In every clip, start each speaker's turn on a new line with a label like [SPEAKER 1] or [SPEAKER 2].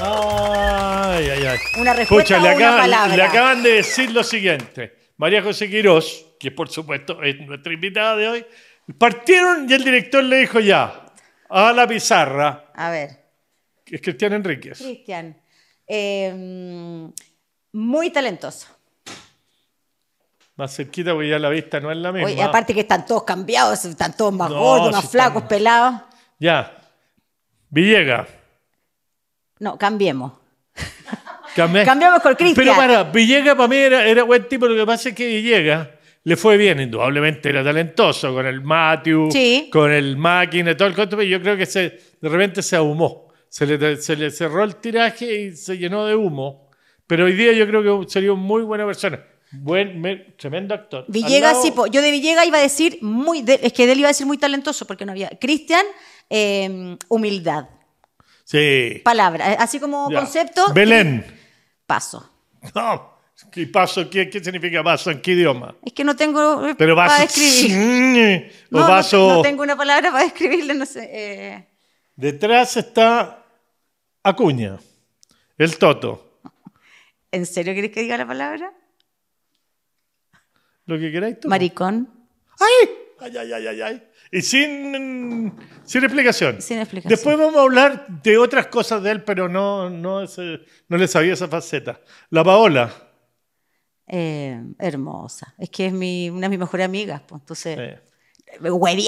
[SPEAKER 1] Ay, Una respuesta le, una acaban, le acaban de decir lo siguiente. María José Quirós, que por supuesto es nuestra invitada de hoy, partieron y el director le dijo ya, a la pizarra. A ver. Es Cristian Enríquez.
[SPEAKER 2] Cristian. Eh, muy talentoso.
[SPEAKER 1] Más cerquita porque ya la vista no es la misma. aparte
[SPEAKER 2] que están todos cambiados, están todos más gordos, más flacos, pelados.
[SPEAKER 1] Ya. Villega.
[SPEAKER 2] No, cambiemos. Cambiamos
[SPEAKER 1] con Cristian. Pero para, Villega para mí era, buen tipo. Lo que pasa es que Villega le fue bien, indudablemente era talentoso con el Matthew, con el Máquina, todo el cuento, pero yo creo que de repente se ahumó, se le, se le cerró el tiraje y se llenó de humo. Pero hoy día yo creo que sería una muy buena persona. Buen, tremendo actor. Villegas, sí,
[SPEAKER 2] yo de Villegas iba a decir muy. es que él iba a decir muy talentoso porque no había. Cristian, em, humildad. Sí. Palabra. Eh, así como concepto. Belén. Paso.
[SPEAKER 1] No. ¿Qué paso? ¿Qué, significa paso? ¿En qué idioma?
[SPEAKER 2] Es que no tengo eh, Pero escribir.
[SPEAKER 1] no, tengo
[SPEAKER 2] una palabra para escribirle no sé. Eh.
[SPEAKER 1] Detrás está Acuña, el Toto.
[SPEAKER 2] ¿En serio querés que diga la palabra? Lo que queráis tú. Maricón. ¡Ay! ¡Ay, ay, ay,
[SPEAKER 1] Y sin, sin explicación. Sin explicación. Después vamos a hablar de otras cosas de él, pero no, no, eh, le sabía esa faceta. La Paola.
[SPEAKER 2] Eh, hermosa. Es que es mi, una de mis mejores amigas. Pues, entonces, eh. güey,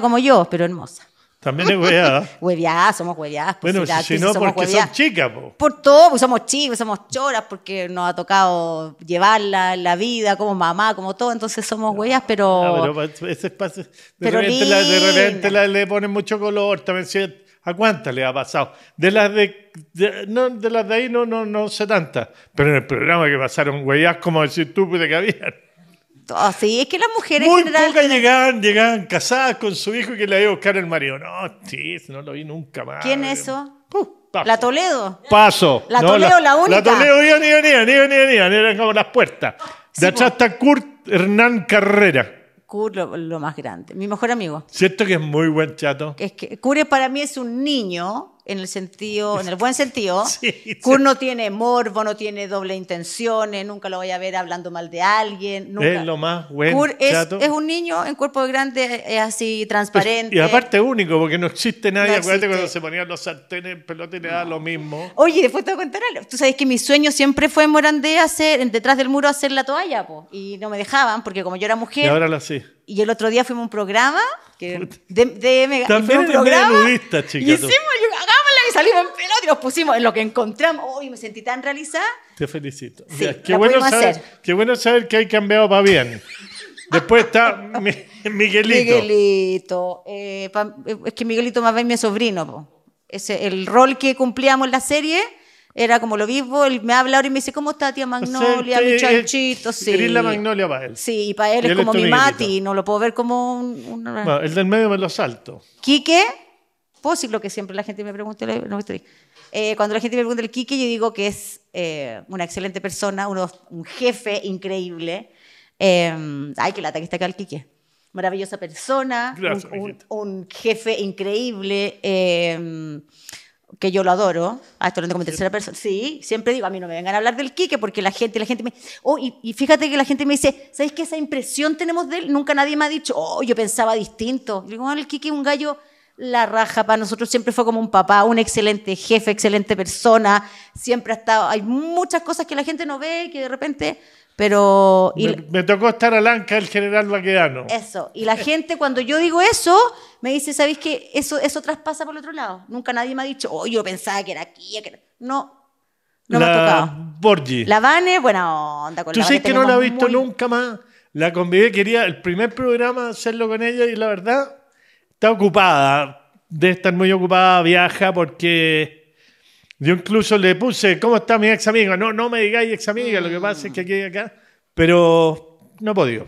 [SPEAKER 2] como yo, pero hermosa. También es hueviada. Hueviada, somos hueviadas. Pues, bueno, si, no, porque son chicas, Por todo, porque somos chicas, pues, somos choras, porque nos ha tocado llevarla en la vida, como mamá, como todo, entonces somos hueviadas, pero... Ah, pero
[SPEAKER 1] pues, de, repente, le ponen mucho color, también si ¿A cuántas le ha pasado? De las de, no, de las de ahí no, no, no sé tantas, pero en el programa que pasaron hueviadas, como decir tú de que había
[SPEAKER 2] Ah, es que las mujeres
[SPEAKER 1] Muy pocas llegaban, llegaban casadas con su hijo y que le iba a buscar el marido. No, no lo vi nunca más.
[SPEAKER 2] ¿Quién es eso? Uh, la Toledo.
[SPEAKER 1] Paso. La Toledo, la, única. La Toledo, niña, niña, niña. ni a eran como las puertas. De pues. atrás está Kurt Hernán Carrera.
[SPEAKER 2] Kurt lo, más grande, mi mejor amigo.
[SPEAKER 1] ¿Cierto que es muy buen chato?
[SPEAKER 2] Es que Kurt para mí es un niño en el sentido, en el buen sentido. Sí, no tiene morbo, no tiene doble intenciones, nunca lo voy a ver hablando mal de alguien. Nunca. Es
[SPEAKER 1] lo más bueno Kurt es,
[SPEAKER 2] un niño en cuerpo grande, es así transparente. y
[SPEAKER 1] aparte único, porque no existe nadie. Acuérdate cuando se ponían los sartenes en pelota y le lo mismo.
[SPEAKER 2] Oye, después te voy a contar algo. Tú sabes que mi sueño siempre fue en Morandé hacer, detrás del muro hacer la toalla, y no me dejaban, porque como yo era mujer. Y ahora lo Y el otro día fuimos a un programa. Que, de, de, También programa, salimos en pelota y nos pusimos en lo que encontramos. Uy, me sentí tan realizada.
[SPEAKER 1] Te felicito. Sí, Mira, qué, bueno saber, qué bueno saber que hay cambiado para bien. Después está Miguelito.
[SPEAKER 2] Miguelito. Eh, es que Miguelito más bien mi sobrino. el rol que cumplíamos en la serie era como lo mismo. Él me habla ahora y me dice, ¿cómo está tía Magnolia? mi chanchito. Sí. la Magnolia para él. Sí, y para él es como mi Mati. No lo puedo ver como un... el
[SPEAKER 1] del medio me lo salto.
[SPEAKER 2] ¿Quique? posible que siempre la gente me pregunta, eh, cuando la gente me pregunta el Kike yo digo que es eh, una excelente persona, un jefe increíble. Em, ay, qué lata que está acá el Kike, Maravillosa persona, un, jefe increíble, em, que yo lo adoro. Ah, esto lo como tercera persona. Sí, siempre digo, a mí no me vengan a hablar del Quique porque la gente, la gente me... Oh, y, fíjate que la gente me dice, ¿sabes qué? Esa impresión tenemos de él, nunca nadie me ha dicho, oh, yo pensaba distinto. digo, ah, el Quique es un gallo la raja, para nosotros siempre fue como un papá, un excelente jefe, excelente persona, siempre ha estado, hay muchas cosas que la gente no ve, que de repente,
[SPEAKER 1] pero... me, tocó estar al anca el general Baquedano.
[SPEAKER 2] Eso, y la gente cuando yo digo eso, me dice, ¿sabéis que eso, eso traspasa por el otro lado? Nunca nadie me ha dicho, oh, yo pensaba que era aquí, que No,
[SPEAKER 1] no la me ha tocado.
[SPEAKER 2] La Vane, bueno, onda con ¿Tú sabes que no la he visto
[SPEAKER 1] nunca más? La convidé, quería el primer programa hacerlo con ella y la verdad está ocupada, de estar muy ocupada, viaja porque yo incluso le puse, ¿cómo está mi ex amiga? No, no me digáis ex amiga, lo que pasa es que aquí y acá, pero no he podido.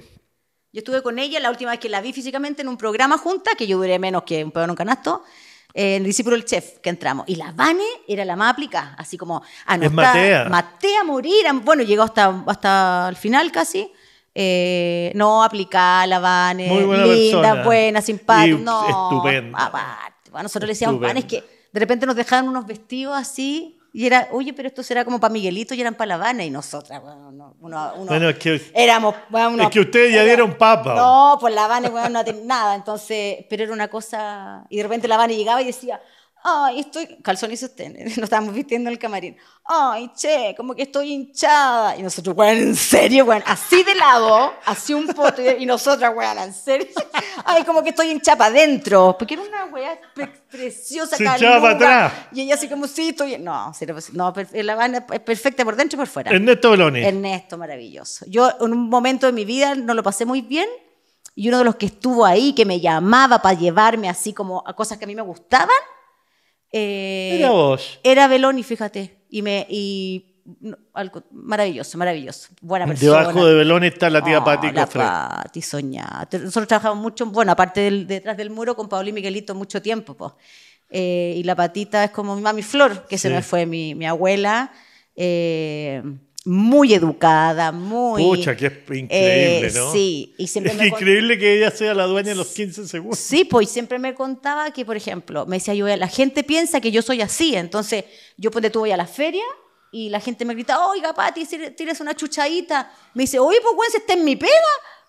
[SPEAKER 2] Yo estuve con ella la última vez que la vi físicamente en un programa junta, que yo duré menos que un pedo en un canasto, en discípulo del chef que entramos. Y la Vane era la más aplicada, así como ah, Matea. Matea morir. Bueno, llegó hasta, hasta el final casi eh, no aplicar la van, linda, buena, simpática, no, estupenda. nosotros le decíamos van, es que de repente nos dejaban unos vestidos así y era, oye, pero esto será como para Miguelito y eran para La Habana y nosotras, bueno, uno, uno, bueno, es que, éramos... es que ustedes
[SPEAKER 1] ya dieron papa. No,
[SPEAKER 2] pues La Habana, bueno, no tenía nada, entonces, pero era una cosa... Y de repente La Habana llegaba y decía, Ay, estoy. Calzón y nos estábamos vistiendo en el camarín. Ay, che, como que estoy hinchada. Y nosotros, weón, en serio, bueno así de lado, así un poto. Y nosotras, weón, en serio. Ay, como que estoy hinchada para adentro. Porque era una weá preciosa, Se para atrás. Y ella, así como, sí, estoy. No, no la banda es perfecta por dentro y por fuera. Ernesto Beloni. Ernesto, maravilloso. Yo, en un momento de mi vida, no lo pasé muy bien. Y uno de los que estuvo ahí, que me llamaba para llevarme así como a cosas que a mí me gustaban eh, vos. Era Belón fíjate. Y me. Y, maravilloso, maravilloso. Buena persona. Debajo de Belón está la tía ah, Pati La Pati, soñada. Nosotros trabajamos mucho, bueno, aparte detrás del muro con Pauli y Miguelito mucho tiempo, pues. y la patita es como mi mami Flor, que se me fue mi, mi abuela. Eh, muy educada, muy... Pucha, que es
[SPEAKER 1] increíble, eh, ¿no? Sí, y siempre es increíble
[SPEAKER 2] que ella sea la dueña en los 15 segundos. Sí, pues siempre me contaba que, por ejemplo, me decía yo, la gente piensa que yo soy así, entonces yo pues, de tú voy a la feria y la gente me grita, oiga, Pati, tienes una chuchadita. Me dice, oye, pues, güey, si está en mi pega,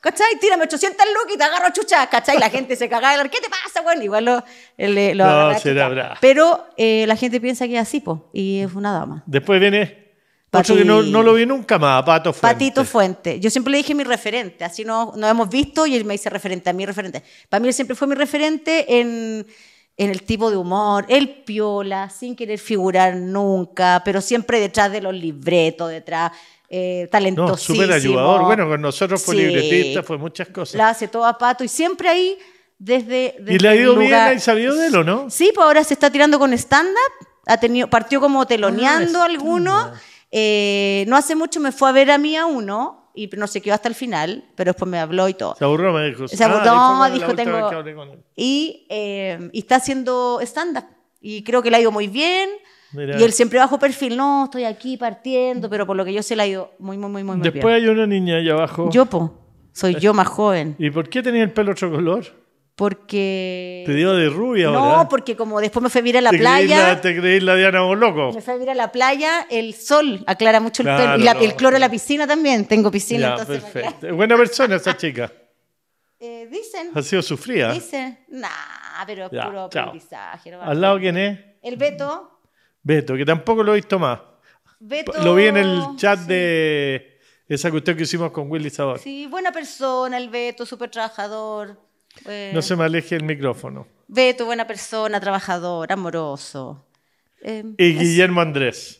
[SPEAKER 2] ¿cachai? Tírame 800 lucas y te agarro chucha, ¿cachai? La gente se caga ¿qué te pasa, güey? Igual lo, eh, no, se Pero eh, la gente piensa que es así, pues, y es una dama.
[SPEAKER 1] Después viene no, lo vi nunca más, Pato Fuente. Patito
[SPEAKER 2] Fuente. Yo siempre le dije mi referente, así no, no hemos visto y él me dice referente, a mi referente. Para mí siempre fue mi referente en, el tipo de humor, el piola, sin querer figurar nunca, pero siempre detrás de los libretos, detrás eh, talentosísimo. No, súper ayudador. Bueno, con
[SPEAKER 1] nosotros fue libretista, fue muchas cosas. La
[SPEAKER 2] hace todo a pato y siempre ahí desde. desde y le ha ido bien, ha de él, ¿o no? Sí, pues ahora se está tirando con stand-up. Ha tenido, partió como ah, teloneando alguno eh, no hace mucho me fue a ver a mí a uno y no se quedó hasta el final, pero después me habló y todo. Se aburrió,
[SPEAKER 1] me dijo. Se aburrió, ah, dijo, tengo...
[SPEAKER 2] Y, eh, y, está haciendo stand-up. Y creo que le ha ido muy bien. Y él siempre bajo perfil, no, estoy aquí partiendo, pero por lo que yo sé le ha ido muy, muy, muy, muy bien. Después hay una niña allá abajo. Yo, po. Soy eh, yo más joven. ¿Y
[SPEAKER 1] por qué tenía el pelo otro color? Porque. Te digo de rubia, No, No,
[SPEAKER 2] porque como después me fui a ir a la playa.
[SPEAKER 1] te creí la Diana o loco. Me
[SPEAKER 2] fui a ir a la playa, el sol aclara mucho el pelo. Y el cloro de la piscina también. Tengo piscina, entonces. Perfecto.
[SPEAKER 1] Buena persona esa chica.
[SPEAKER 2] Eh, dicen. Ha sido sufrida. Dicen. Nah, pero es puro aprendizaje. ¿Al lado quién es? El Beto.
[SPEAKER 1] Beto, que tampoco lo he visto más.
[SPEAKER 2] Beto. Lo vi en el chat
[SPEAKER 1] de esa cuestión que hicimos con Willy Sabor.
[SPEAKER 2] Sí, buena persona, el Beto, súper trabajador no se
[SPEAKER 1] me aleje el micrófono.
[SPEAKER 2] Ve, tu buena persona, trabajador, amoroso. Em, y Guillermo Andrés.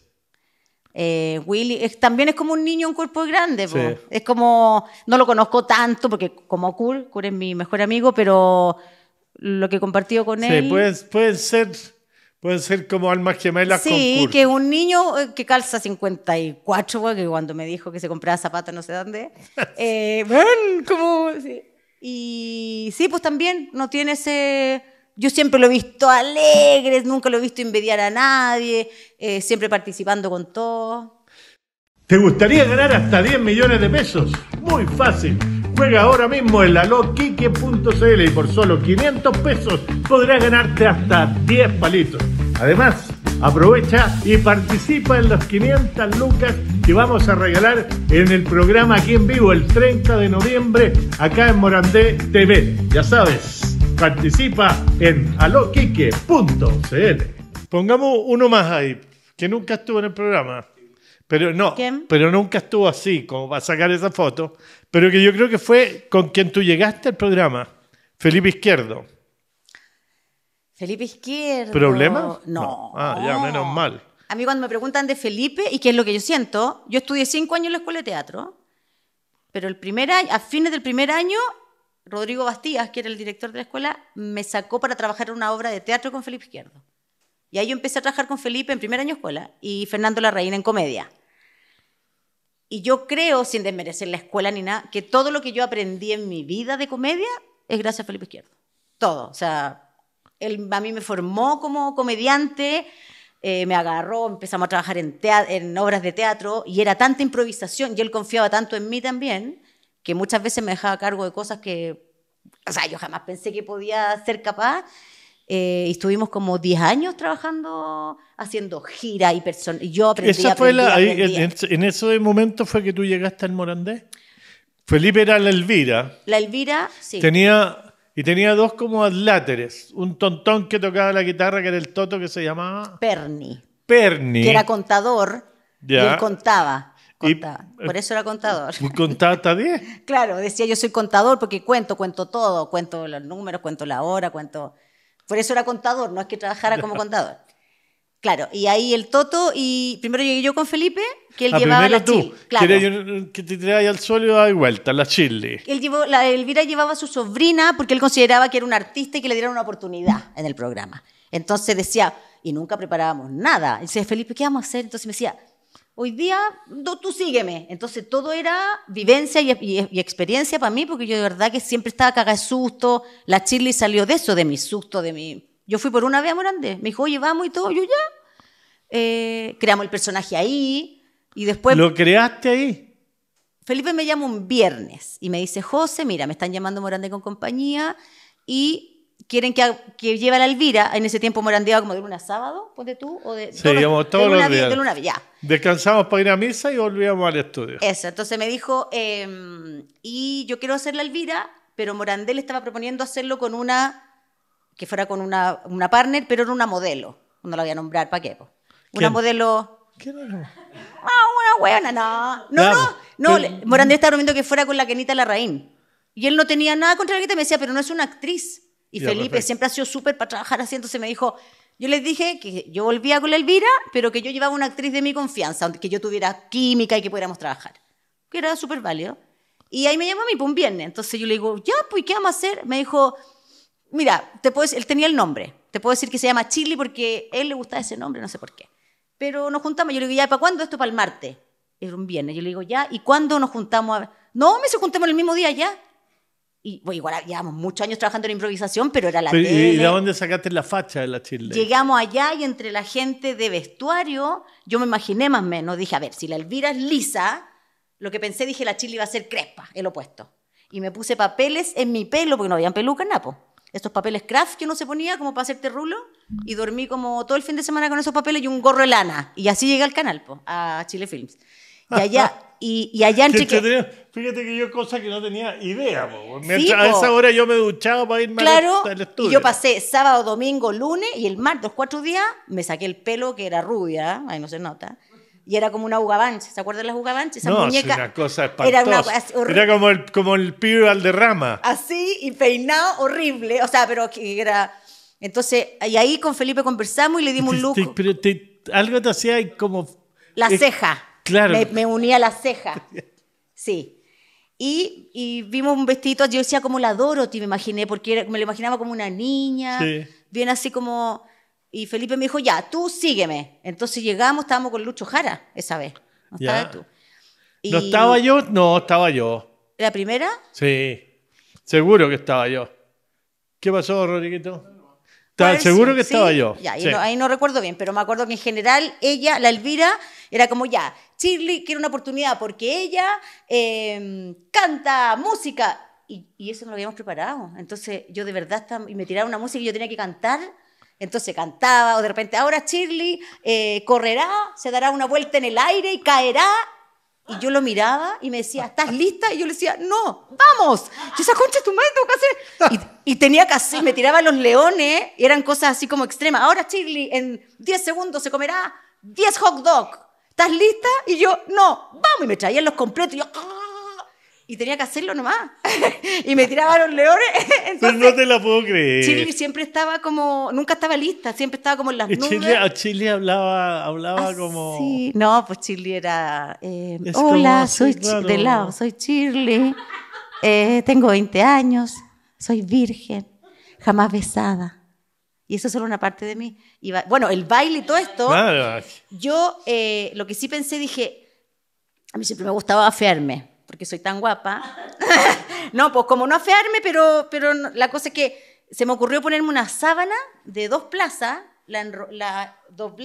[SPEAKER 2] Eh, Willy también es como un niño en cuerpo grande. Es como, no lo conozco tanto porque como Kur, Kur es mi mejor amigo, pero lo que he compartido con él. Pueden,
[SPEAKER 1] pueden ser... Pueden ser como almas gemelas. Sí, con Sí, que
[SPEAKER 2] un niño eh, que calza 54, que cuando me dijo que se compraba zapatos no sé dónde, bueno, eh, como... Y sí, pues también no tiene ese... Yo siempre lo he visto alegre, nunca lo he visto envidiar a nadie, eh, siempre participando con todo
[SPEAKER 1] ¿Te gustaría ganar hasta 10 millones de pesos? Muy fácil. Juega ahora mismo en laloquique.cl y por solo 500 pesos podrás ganarte hasta 10 palitos. Además, Aprovecha y participa en los 500 lucas que vamos a regalar en el programa aquí en vivo el 30 de noviembre acá en Morandé TV. Ya sabes, participa en aloquique.cl. Pongamos uno más ahí, que nunca estuvo en el programa. Pero no, pero nunca estuvo así, como para sacar esa foto. Pero que yo creo que fue con quien tú llegaste al programa, Felipe Izquierdo.
[SPEAKER 2] Felipe Izquierdo. ¿Problema? No.
[SPEAKER 1] Ah, ya, menos mal.
[SPEAKER 2] A mí cuando me preguntan de Felipe y qué es lo que yo siento, yo estudié cinco años en la escuela de teatro, pero el primer año, a fines del primer año, Rodrigo Bastías, que era el director de la escuela, me sacó para trabajar una obra de teatro con Felipe Izquierdo. Y ahí yo empecé a trabajar con Felipe en primer año de escuela y Fernando Larraín en comedia. Y yo creo, sin desmerecer la escuela ni nada, que todo lo que yo aprendí en mi vida de comedia es gracias a Felipe Izquierdo. Todo. O sea, él a mí me formó como comediante, eh, me agarró, empezamos a trabajar en, obras de teatro y era tanta improvisación y él confiaba tanto en mí también que muchas veces me dejaba a cargo de cosas que, o sea, yo jamás pensé que podía ser capaz. Eh, y estuvimos como 10 años trabajando, haciendo gira y personas. Yo aprendí, Esa fue En,
[SPEAKER 1] ese momento fue que tú llegaste al Morandé. Felipe era la Elvira.
[SPEAKER 2] La Elvira,
[SPEAKER 1] sí. Tenía y tenía dos como adláteres. Un tontón que tocaba la guitarra, que era el
[SPEAKER 2] Toto, que se llamaba... Perni.
[SPEAKER 1] Perni. Que era
[SPEAKER 2] contador. Y él contaba.
[SPEAKER 1] Eh, contaba. Por eso
[SPEAKER 2] era contador. ¿Y
[SPEAKER 1] contaba hasta 10?
[SPEAKER 2] claro, decía yo soy contador porque cuento, cuento todo. Cuento los números, cuento la hora, cuento... Por eso era contador, no es que trabajara como contador. Claro, y ahí el Toto y primero llegué yo con Felipe, que él ah, llevaba la tú, Claro.
[SPEAKER 1] Que, que te traía al suelo y daba vuelta, la chile.
[SPEAKER 2] la Elvira llevaba a su sobrina porque él consideraba que era un artista y que le dieran una oportunidad en el programa. Entonces decía, y nunca preparábamos nada. Y Felipe, ¿qué vamos a hacer? Entonces me decía, hoy día tú sígueme. Entonces todo era vivencia y, experiencia para mí, porque yo de verdad que siempre estaba caga de susto. La Chile salió de eso, de mi susto, de mi yo fui por una vez a Morandé. Me dijo, oye, vamos y todo. Yo ya. Eh, creamos el personaje ahí. Y después. ¿Lo creaste ahí? Felipe me llama un viernes y me dice, José, mira, me están llamando Morandé con compañía y quieren que, lleve a la Elvira. En ese tiempo Morandé como de luna a sábado, de tú. O de, sí, los días.
[SPEAKER 1] Descansamos para ir a misa y volvíamos al estudio.
[SPEAKER 2] Eso, entonces me dijo, em, y yo quiero hacer la Elvira, pero Morandé le estaba proponiendo hacerlo con una que fuera con una, una partner, pero era una modelo. No la voy a nombrar, ¿para qué? Una modelo... ¿Qué era? Ah, una buena, no. No, no, no. estaba prometiendo que fuera con la Kenita Larraín. Y él no tenía nada contra la que me decía, pero no es una actriz. Y Felipe siempre ha sido súper para trabajar así, entonces me dijo, yo les dije que yo volvía con la Elvira, pero que yo llevaba una actriz de mi confianza, que yo tuviera química y que pudiéramos trabajar. Que era súper válido. Y ahí me llamó a mí, pues viernes. Entonces yo le digo, ya, pues, ¿qué vamos a hacer? Me dijo, mira, te él tenía el nombre. Te puedo decir que se llama Chili porque a él le gustaba ese nombre, no sé por qué. Pero nos juntamos. Yo le digo, ya, ¿para cuándo esto? Para el martes. Era un viernes. Yo le digo, ya, ¿y cuándo nos juntamos? No, me se juntemos el mismo día ya. Y bueno, igual llevamos muchos años trabajando en improvisación, pero era la tele. ¿Y de dónde
[SPEAKER 1] sacaste la facha de la Chile?
[SPEAKER 2] Llegamos allá y entre la gente de vestuario, yo me imaginé más o menos, dije, a ver, si la Elvira es lisa, lo que pensé, dije, la Chile iba a ser crespa, el opuesto. Y me puse papeles en mi pelo, porque no habían peluca, napo estos papeles craft que uno se ponía como para hacerte rulo y dormí como todo el fin de semana con esos papeles y un gorro de lana. Y así llegué al canal, po, a Chile Films. Y allá, y, allá
[SPEAKER 1] Fíjate que yo cosas que no tenía idea. Po. A esa hora yo me duchaba para irme claro, al, estudio. Y yo
[SPEAKER 2] pasé sábado, domingo, lunes y el martes, cuatro días, me saqué el pelo que era rubia, ahí no se nota. Y era como una ugabanche, ¿se acuerdan las ugabanches? No, muñeca, es una
[SPEAKER 1] cosa espantosa. Era, como el, como el pibe
[SPEAKER 2] Así, y peinado, horrible. O sea, pero era... Entonces, y ahí con Felipe conversamos y le dimos un look.
[SPEAKER 1] pero algo te hacía como...
[SPEAKER 2] La ceja. Claro. Me, me, unía la ceja. Sí. Y, y, vimos un vestito. yo decía como la Dorothy, me imaginé, porque me lo imaginaba como una niña, sí. bien así como y Felipe me dijo, ya, tú sígueme. Entonces llegamos, estábamos con Lucho Jara esa vez. No estaba tú. ¿No estaba yo?
[SPEAKER 1] No, estaba yo. ¿La primera? Sí, seguro que estaba yo. ¿Qué pasó, Rodriguito? Tal, seguro que estaba yo.
[SPEAKER 2] ahí no recuerdo bien, pero me acuerdo que en general ella, la Elvira, era como ya, Shirley quiere una oportunidad porque ella em, canta música. Y, eso no lo habíamos preparado. Entonces yo de verdad y me tiraron una música y yo tenía que cantar entonces cantaba, o de repente, ahora Shirley eh, correrá, se dará una vuelta en el aire y caerá. Y yo lo miraba y me decía, ¿estás lista? Y yo le decía, no, vamos. Yo concha, tu madre Y, tenía que me tiraba los leones, y eran cosas así como extremas. Ahora Shirley, en 10 segundos se comerá 10 hot dog. ¿Estás lista? Y yo, no, vamos. Y me traían los completos. Y yo, y tenía que hacerlo nomás. y me tiraba los leones.
[SPEAKER 1] Entonces, no te la puedo creer. Chile
[SPEAKER 2] siempre estaba como, nunca estaba lista, siempre estaba como en las nubes. Chile,
[SPEAKER 1] Chile hablaba, ah, como... Sí,
[SPEAKER 2] no, pues Chile era... Eh, hola, soy chile de lado, soy Chile, eh, tengo 20 años, soy virgen, jamás besada. Y eso es solo una parte de mí. bueno, el baile y todo esto. Yo eh, lo que sí pensé, dije, a mí siempre me gustaba afearme soy tan guapa. no, pues como no afearme, pero, pero la cosa es que se me ocurrió ponerme una sábana de dos plazas, la, la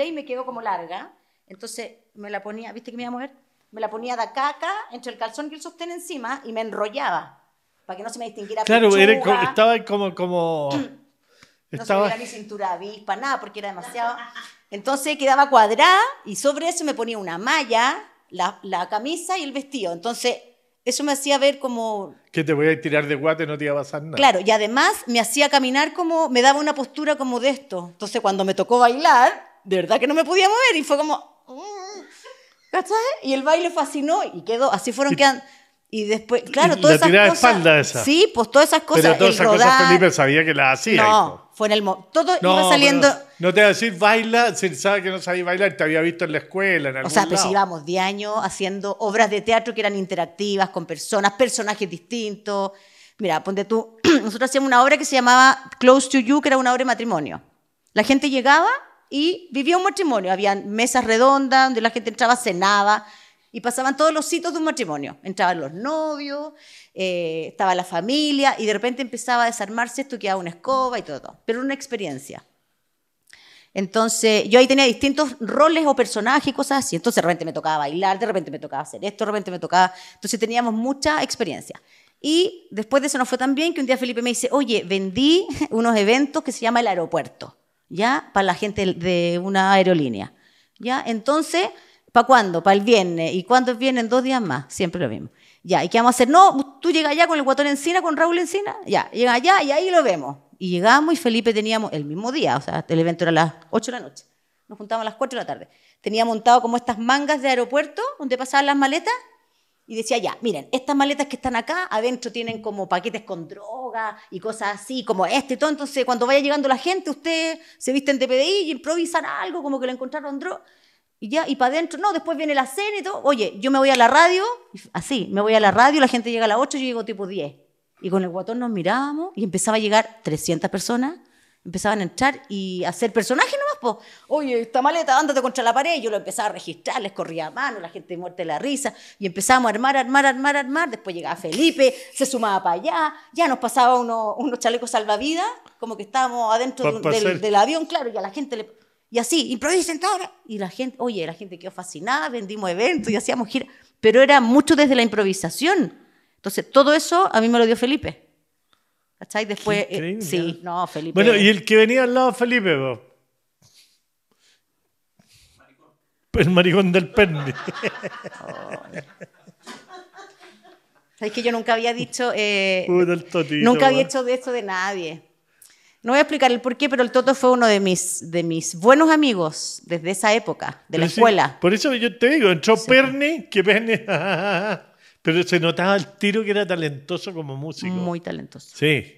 [SPEAKER 2] y me quedó como larga. Entonces me la ponía, ¿viste que me iba a mover? Me la ponía de acá acá, entre el calzón y el sostén encima, y me enrollaba, para que no se me distinguiera Claro, estaba
[SPEAKER 1] como... como... No estaba... mi
[SPEAKER 2] cintura avispa, nada, porque era demasiado. Entonces quedaba cuadrada y sobre eso me ponía una malla, la, la, camisa y el vestido. Entonces eso me hacía ver como...
[SPEAKER 1] Que te voy a tirar de guate, no te iba a pasar
[SPEAKER 2] nada. Claro, y además me hacía caminar como, me daba una postura como de esto. Entonces cuando me tocó bailar, de verdad que no me podía mover y fue como... Mm, ¿Cachai? Y el baile fascinó y quedó, así fueron que Y después, claro, todas cosas... Sí, pues todas esas cosas. Pero todas esas cosas Felipe
[SPEAKER 1] sabía que las hacía. No,
[SPEAKER 2] fue en el Todo no, iba saliendo.
[SPEAKER 1] No, te voy a decir baila, sabes que no sabía bailar, te había visto en la escuela. En algún o sea, pues íbamos
[SPEAKER 2] de años haciendo obras de teatro que eran interactivas con personas, personajes distintos. Mira, ponte tú, nosotros hacíamos una obra que se llamaba Close to You, que era una obra de matrimonio. La gente llegaba y vivía un matrimonio. había mesas redondas donde la gente entraba, cenaba y pasaban todos los hitos de un matrimonio. Entraban los novios, eh, estaba la familia y de repente empezaba a desarmarse, esto que quedaba una escoba y todo, Pero una experiencia. Entonces, yo ahí tenía distintos roles o personajes y cosas así. Entonces, de repente me tocaba bailar, de repente me tocaba hacer esto, de repente me tocaba. Entonces, teníamos mucha experiencia. Y después de eso nos fue tan bien que un día Felipe me dice: Oye, vendí unos eventos que se llama el aeropuerto, ¿ya? Para la gente de una aerolínea, ¿ya? Entonces, ¿para cuándo? Para el viernes. ¿Y cuándo es dos días más. Siempre lo mismo. Ya, ¿y qué vamos a hacer? No, tú llegas allá con el guatón Encina, con Raúl Encina, ya, llega allá y ahí lo vemos. Y llegamos y Felipe teníamos, el mismo día, o sea, el evento era a las 8 de la noche, nos juntábamos a las 4 de la tarde. Tenía montado como estas mangas de aeropuerto donde pasaban las maletas y decía, ya, miren, estas maletas que están acá, adentro tienen como paquetes con droga y cosas así, como este y todo. Entonces, cuando vaya llegando la gente, usted se visten de PDI y improvisan algo, como que le encontraron droga. Y ya, y para adentro, no, después viene la cena y todo. Oye, yo me voy a la radio, así, me voy a la radio, la gente llega a las 8, yo llego tipo 10. Y con el guatón nos mirábamos y empezaba a llegar 300 personas, empezaban a entrar y a hacer personajes nomás, pues, oye, esta maleta, ándate contra la pared, yo lo empezaba a registrar, les corría a mano, la gente muerte de la risa, y empezamos a armar, armar, armar, armar, después llegaba Felipe, se sumaba para allá, ya nos pasaba unos chalecos salvavidas, como que estábamos adentro del, del, avión, claro, y a la gente le y así, improvisen Y la gente, oye, la gente quedó fascinada, vendimos eventos y hacíamos giras. Pero era mucho desde la improvisación. Entonces, todo eso a mí me lo dio Felipe. ¿Cachai? Después, eh, sí, no, Felipe. Bueno, y
[SPEAKER 1] el que venía al lado, Felipe, vos? El maricón del pende
[SPEAKER 2] Oh. que yo nunca había dicho. Eh, nunca había hecho de esto de nadie. No voy a explicar el porqué, pero el Toto fue uno de mis, de mis buenos amigos desde esa época, de la escuela.
[SPEAKER 1] por eso yo te digo, entró Perne, que Perne... pero se notaba el tiro que era talentoso como músico. Muy talentoso. Sí.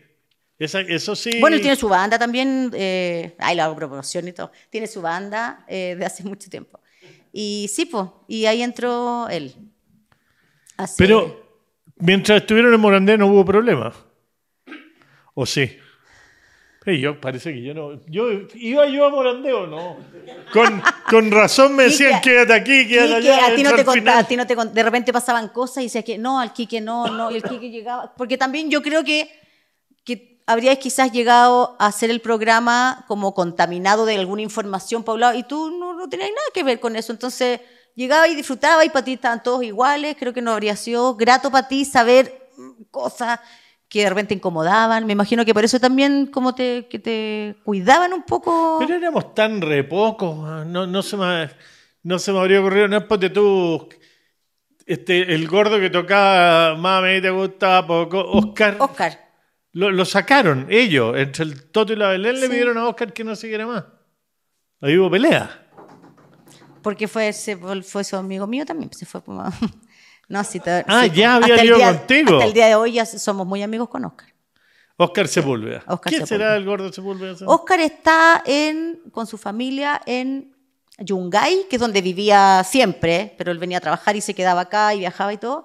[SPEAKER 2] eso sí. Bueno, tiene su banda también. Hay eh, la proporción y todo. Tiene su banda eh, de hace mucho tiempo. Y sí, pues, y ahí entró él.
[SPEAKER 1] Pero mientras estuvieron en Morandé no hubo problema. ¿O sí? Y yo parece que yo no. ¿Iba yo a Morandeo? No. Con, razón me decían, quédate aquí, quédate allá. A ti no te contaba, a
[SPEAKER 2] ti no te De repente pasaban cosas y decía que no, al Quique no, no. Y el Quique llegaba. Porque también yo creo que, que habrías quizás llegado a hacer el programa como contaminado de alguna información paulado y tú no, no tenías nada que ver con eso. Entonces llegaba y disfrutaba y para ti estaban todos iguales. Creo que no habría sido grato para ti saber cosas que de repente incomodaban. Me imagino que por eso también como te, que te cuidaban un poco. Pero éramos tan
[SPEAKER 1] re ah, no, no, se, me, no se me habría ocurrido, no es porque tú, este, el gordo que tocaba, mami, te gustaba poco, Oscar. Oscar. Lo, sacaron ellos, entre el Toto y la Belén le pidieron a Oscar que no siguiera más. Ahí hubo pelea.
[SPEAKER 2] Porque fue, ese fue su amigo mío también, se fue pues, no, si te, ah, ya había ido contigo. Hasta el día de hoy ya somos muy amigos con Oscar.
[SPEAKER 1] Oscar Sepúlveda. ¿Quién será el gordo Sepúlveda?
[SPEAKER 2] Oscar está en, con su familia en Yungay, que es donde vivía siempre, pero él venía a trabajar y se quedaba acá y viajaba y todo.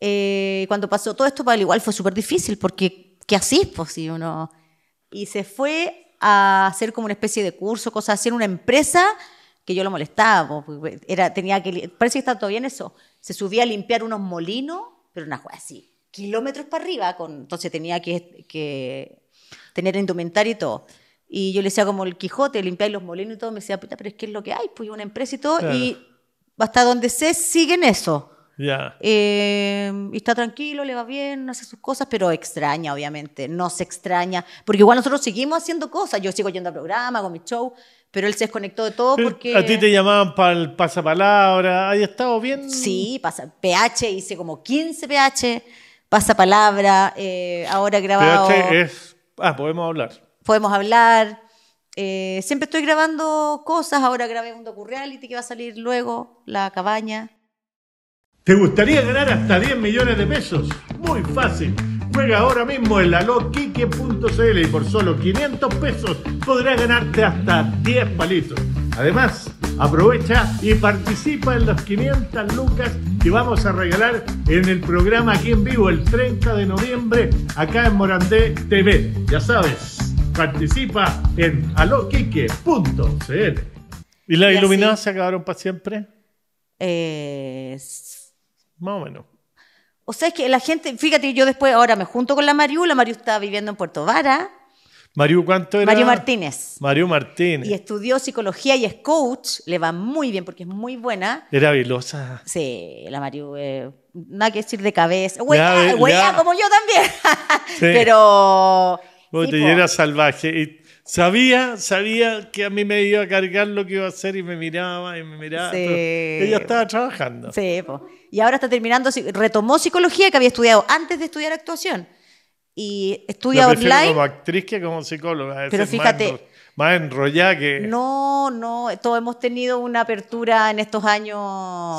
[SPEAKER 2] Eh, cuando pasó todo esto, para él igual fue súper difícil, porque ¿qué así? Pues si uno. Y se fue a hacer como una especie de curso, cosa así, una empresa que yo lo molestaba, pues, pues, era, tenía que, parece que está todo bien eso, se subía a limpiar unos molinos, pero una cosa así, kilómetros para arriba, con, entonces tenía que, que tener indumentaria y todo. Y yo le decía como el Quijote, limpiar los molinos y todo, me decía, puta, pero es que es lo que hay, pues una empresa y todo, y hasta donde sé, siguen eso. ya em, y está tranquilo, le va bien, hace sus cosas, pero extraña, obviamente, no se extraña, porque igual nosotros seguimos haciendo cosas, yo sigo yendo al programa, con mi show, pero él se desconectó de todo porque... A ti te
[SPEAKER 1] llamaban para el pasapalabra, ahí estado viendo? Sí,
[SPEAKER 2] pasa, PH, hice como 15 PH, pasapalabra, eh, ahora grabado... PH
[SPEAKER 1] es... Ah, podemos hablar.
[SPEAKER 2] Podemos hablar. Eh, siempre estoy grabando cosas, ahora grabé un docu-reality que va a salir luego, La Cabaña.
[SPEAKER 1] ¿Te gustaría ganar hasta 10 millones de pesos? Muy fácil Juega ahora mismo en laloquique.cl y por solo 500 pesos podrás ganarte hasta 10 palitos. Además, aprovecha y participa en los 500 lucas que vamos a regalar en el programa aquí en vivo el 30 de noviembre acá en Morandé TV. Ya sabes, participa en aloquique.cl. ¿Y las iluminadas se acabaron para siempre? Eh,
[SPEAKER 2] Más o menos. O sea, es que la gente, fíjate, yo después ahora me junto con la Mariu, la Mariu estaba viviendo en Puerto Vara.
[SPEAKER 1] Mariu, ¿cuánto era? Mariu Martínez. Mariu Martínez. Y
[SPEAKER 2] estudió psicología y es coach, le va muy bien porque es muy buena. Era vilosa. Sí, la Mariu, eh, nada que decir de cabeza. Hueá, hueá, como yo también.
[SPEAKER 1] Pero... Y era salvaje. Y sabía, sabía que a mí me iba a cargar lo que iba a hacer y me miraba y me miraba. Sí. Ella estaba
[SPEAKER 2] trabajando. Sí, pues y ahora está terminando, retomó psicología que había estudiado antes de estudiar actuación. Y estudia online. Como
[SPEAKER 1] actriz que como psicóloga. Pero fíjate. Más, enrollada que.
[SPEAKER 2] No, no, todos hemos tenido una apertura en estos años.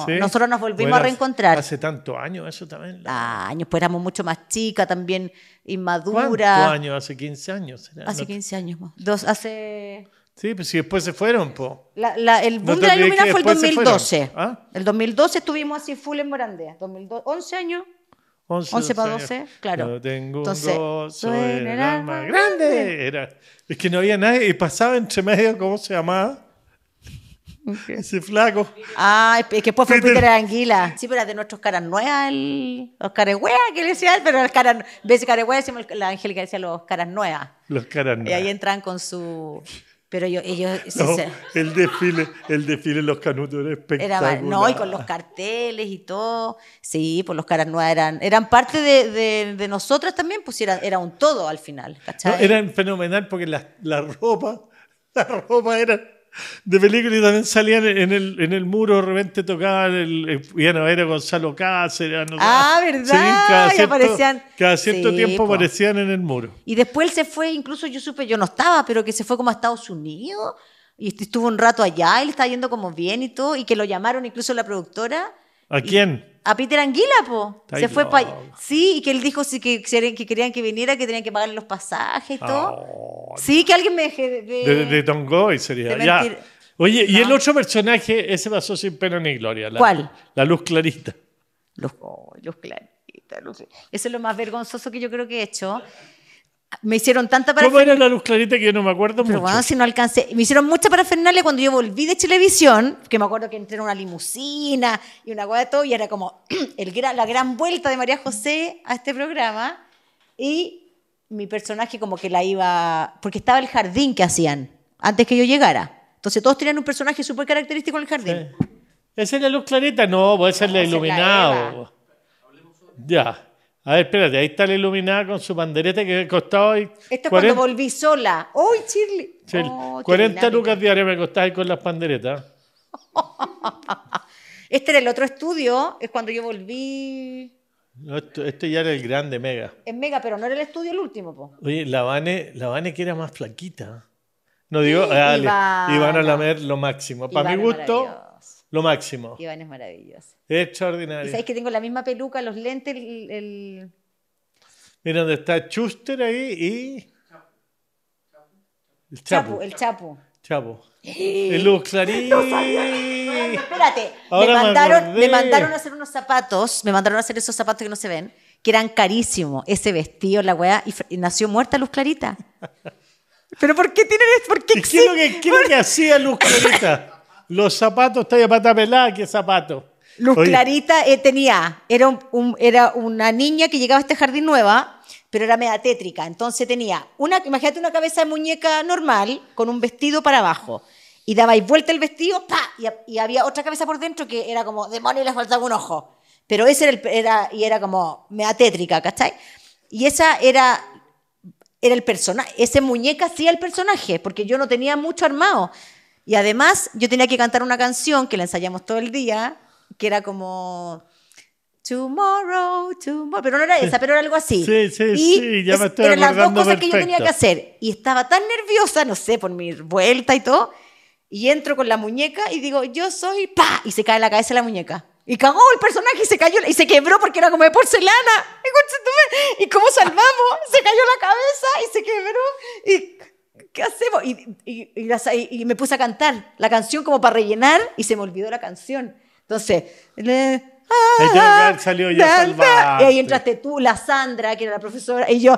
[SPEAKER 2] Nosotros nos volvimos a reencontrar. Hace tantos años eso también. Ah, años, pues éramos mucho más chicas, también inmadura. ¿Cuántos
[SPEAKER 1] años? Hace 15 años. Hace 15
[SPEAKER 2] años más. Dos, hace.
[SPEAKER 1] Sí, pero pues si después se fueron, po. el boom de la Lumina fue el 2012. ¿Ah?
[SPEAKER 2] El 2012 estuvimos así full en Morandea. 11 años.
[SPEAKER 1] 11, para 12, claro. Yo tengo Entonces, un gozo en el grande. Era, es que no había nadie. Y pasaba entre medio, ¿cómo se llamaba?
[SPEAKER 2] Ese flaco. Ah, es que después fue Peter Anguila. Sí, pero era de nuestros caras nuevas, los caras que le decían, pero los caras, en vez de caras la Angélica decía los caras nuevas.
[SPEAKER 1] Los caras nuevas. Y ahí
[SPEAKER 2] entran con su pero ellos...
[SPEAKER 1] el desfile, el desfile los canutos era espectacular. no, y con los
[SPEAKER 2] carteles y todo. Sí, pues los caras no eran, eran parte de, de, nosotras también, pues era, era un todo al final,
[SPEAKER 1] eran fenomenal porque la ropa, la ropa era de películas y también salían en el, en el muro, de repente tocaban, el, iban era Gonzalo Cáceres. ah, ¿verdad? cada cierto, tiempo aparecían en el muro.
[SPEAKER 2] Y después se fue, incluso yo supe, yo no estaba, pero que se fue como a Estados Unidos y estuvo un rato allá, él está yendo como bien y todo, y que lo llamaron incluso la productora. ¿A quién? A Peter Anguila, se fue para Sí, y que él dijo que, querían que viniera, que tenían que pagar los pasajes y todo. Oh, sí, que alguien me deje de.
[SPEAKER 1] Don Goy sería. Oye, y el otro personaje, ese pasó sin pena ni gloria. ¿Cuál? La luz clarita. Luz, oh, luz clarita. Eso
[SPEAKER 2] es lo más vergonzoso que yo creo que he hecho me hicieron tanta para ¿Cómo era
[SPEAKER 1] la luz clarita que yo no me acuerdo mucho? si
[SPEAKER 2] no alcancé. Me hicieron mucha parafernalia cuando yo volví de televisión, que me acuerdo que entré en una limusina y una cosa y era como el, la gran vuelta de María José a este programa. Y mi personaje como que la iba... Porque estaba el jardín que hacían antes que yo llegara. Entonces todos tenían un personaje súper característico en el jardín.
[SPEAKER 1] ¿Esa es la luz clarita? No, puede ser la iluminado. Ya. A ver, espérate, ahí está la iluminada con su pandereta que costaba hoy.
[SPEAKER 2] Esto es cuando volví sola. ¡Uy, Shirley! 40 lucas
[SPEAKER 1] diarias me costaba ir con las panderetas.
[SPEAKER 2] este era el otro estudio, es cuando yo volví.
[SPEAKER 1] esto, este ya era el grande Mega.
[SPEAKER 2] Es Mega, pero no era el estudio el último, po.
[SPEAKER 1] Oye, la Vane, la que era más flaquita. No digo, y dale, a a Lamer lo máximo. Para mi gusto lo máximo.
[SPEAKER 2] Iván es maravilloso.
[SPEAKER 1] Extraordinario. Y que
[SPEAKER 2] tengo la misma peluca, los lentes, el.
[SPEAKER 1] Mira dónde está chuster ahí y.
[SPEAKER 2] El chapu El chapu Chapu. ¡Eh! El Luz clarita Espérate. me mandaron, me, mandaron a hacer unos zapatos. Me mandaron a hacer esos zapatos que no se ven que eran carísimos, ese vestido, la weá, y, nació muerta Luz Clarita.
[SPEAKER 1] ¿Pero por qué tienen ¿Por qué, qué que hacía Luz Clarita? Los zapatos, estoy a pata pelada, ¿qué zapato?
[SPEAKER 2] Luz Clarita eh, tenía, era, una niña que llegaba a este jardín nueva, pero era media tétrica. Entonces tenía, una, imagínate una cabeza de muñeca normal con un vestido para abajo. Y dabais vuelta el vestido, Y, había otra cabeza por dentro que era como, demonio, le faltaba un ojo. Pero ese era, el, y era como media tétrica, ¿cachai? Y esa era era el personaje, ese muñeca hacía el personaje, porque yo no tenía mucho armado. Y además yo tenía que cantar una canción que la ensayamos todo el día, que era como... Tomorrow, tomorrow. Pero no era esa, pero era algo así. Sí, sí, sí, ya me estoy Eran las dos cosas que yo tenía que hacer. Y estaba tan nerviosa, no sé, por mi vuelta y todo. Y entro con la muñeca y digo, yo soy pa. Y se cae la cabeza de la muñeca. Y cagó el personaje y se cayó y se quebró porque era como de porcelana. ¿Y cómo salvamos? Se cayó la cabeza y se quebró. Y ¿qué hacemos? Y, y, me puse a cantar la canción como para rellenar y se me olvidó la canción. Entonces, ah, y ahí entraste tú, la Sandra, que era la profesora, y yo,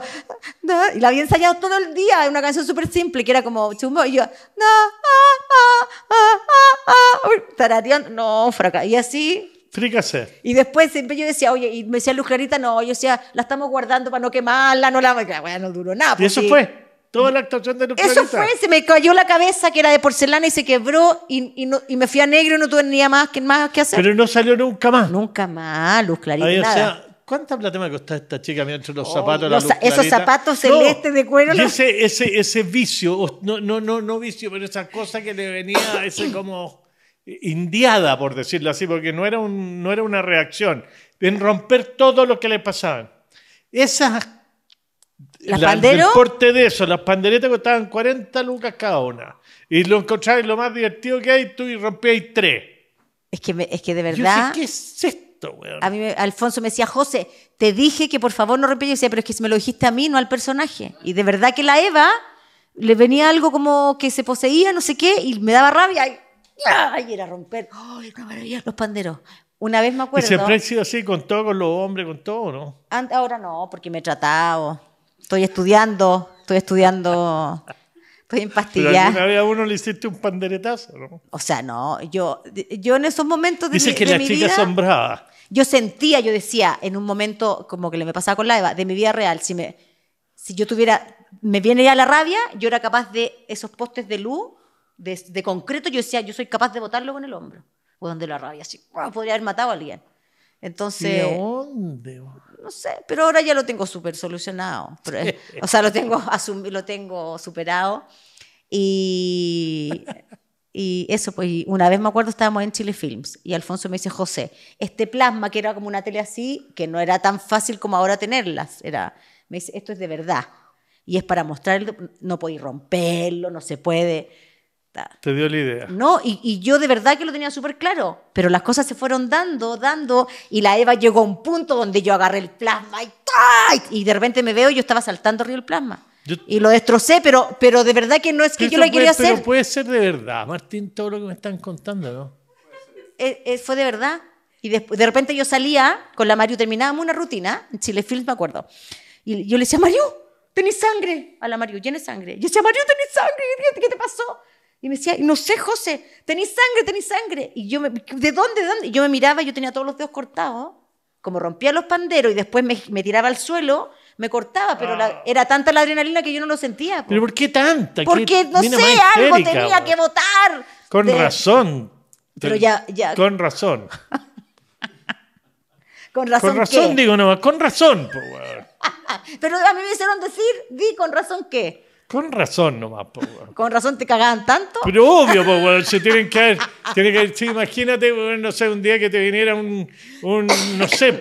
[SPEAKER 2] y la había ensayado todo el día, una canción súper simple, que era como chumbo, y yo, ah, ah, no, no, fraca, y así Frícase. Y después siempre yo decía, oye, y me decía Luz Clarita, no, yo decía, la estamos guardando para no quemarla, no la. no duró nada. ¿Y pues eso fue? Toda la actuación de Luz Eso fue, se me cayó la cabeza que era de porcelana y se quebró y, me fui a negro y no tuve ni más, que, más que hacer. Pero no salió nunca más. Nunca más, Luz Clarita.
[SPEAKER 1] ¿Cuánta plata me costó esta chica mientras los oh, zapatos? la esos zapatos celestes de cuero. ese, vicio, no, no, no, no vicio, pero esa cosa que le venía, ese como indiada, por decirlo así, porque no era, un, no era una reacción, en romper todo lo que le pasaba. Esas
[SPEAKER 2] ¿Las la, El porte
[SPEAKER 1] de eso, las panderetas costaban 40 lucas cada una. Y lo encontrabas lo más divertido que hay, tú y rompías tres. Es que, es que de verdad. Yo sé,
[SPEAKER 2] ¿Qué es esto, weón? A mí Alfonso me decía, José, te dije que por favor no rompies Yo decía, pero es que me lo dijiste a mí, no al personaje. Y de verdad que la Eva le venía algo como que se poseía, no sé qué, y me daba rabia. Y, era romper. ¡Ay, una maravilla! Los panderos. Una vez me acuerdo. ¿Y siempre ha sido así con todo, con los hombres, con todo, no? ahora no, porque me he tratado. Estoy estudiando, estoy estudiando, estoy en pastilla. alguna a uno le hiciste un panderetazo, ¿no? O sea, no, yo, yo en esos momentos de mi, que de que asombrada. Yo sentía, yo decía, en un momento como que le me pasaba con la Eva, de mi vida real, si me, si yo tuviera, me viene ya la rabia, yo era capaz de esos postes de luz, de, concreto, yo decía, yo soy capaz de botarlo con el hombro, o donde la rabia, así, podría haber matado a alguien. Entonces. ¿De dónde? no sé, pero ahora ya lo tengo súper solucionado. o sea, lo tengo, lo tengo superado. Y, y eso, pues una vez me acuerdo, estábamos en Chile Films y Alfonso me dice, José, este plasma que era como una tele así, que no era tan fácil como ahora tenerlas, era, me dice, esto es de verdad. Y es para mostrar, no podéis romperlo, no se puede.
[SPEAKER 1] Te dio la idea.
[SPEAKER 2] No, y, yo de verdad que lo tenía súper claro, pero las cosas se fueron dando, dando, y la Eva llegó a un punto donde yo agarré el plasma y, y de repente me veo y yo estaba saltando arriba el plasma. y lo destrocé, pero, pero de verdad que no es que yo lo quería hacer. Pero
[SPEAKER 1] puede ser de verdad, Martín,
[SPEAKER 2] todo lo que me están contando, ¿no? Eh, eh, fue de verdad. Y de, repente yo salía con la Mario, terminábamos una rutina, en Chile Films me acuerdo. Y yo le decía, Mario, tenés sangre. A la Mario, llena sangre. Yo decía, Mario, tenés sangre, qué te pasó? Y me decía, no sé, José, tenéis sangre, tenéis sangre. Y yo, ¿de dónde, de dónde? Y yo me miraba, yo tenía todos los dedos cortados. Como rompía los panderos y después me, tiraba al suelo, me cortaba, pero ah. era tanta la adrenalina que yo no lo sentía.
[SPEAKER 1] ¿Pero por qué tanta? Porque, no sé, algo tenía que
[SPEAKER 2] votar.
[SPEAKER 1] Con razón.
[SPEAKER 2] Pero ya, Con razón. con razón. Con razón,
[SPEAKER 1] digo no, con razón.
[SPEAKER 2] pero a mí me hicieron decir, di con razón qué. Con
[SPEAKER 1] razón nomás, po,
[SPEAKER 2] ¿Con razón te cagaban tanto? Pero
[SPEAKER 1] obvio, po, Se tienen que haber. imagínate, no sé, un día que te viniera un. no sé,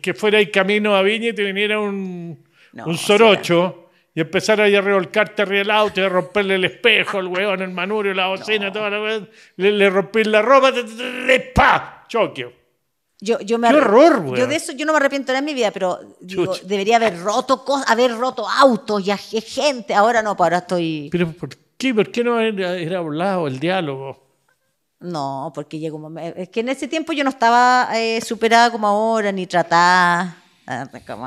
[SPEAKER 1] que fuera el camino a Viña y te viniera un. No, un sorocho. Y empezar a revolcarte arriba auto y a romperle el espejo, el weón, el manurio, la bocina, toda la weón. Le, rompí la ropa, te- pa,
[SPEAKER 2] yo, yo me ¡Qué Yo de eso yo no me arrepiento en mi vida, pero debería haber roto haber roto autos y gente. Ahora no, pues ahora estoy.
[SPEAKER 1] Pero ¿por qué? ¿Por qué no era hablado el diálogo?
[SPEAKER 2] No, porque llegó Es que en ese tiempo yo no estaba eh, superada como ahora, ni tratada ah, pues, como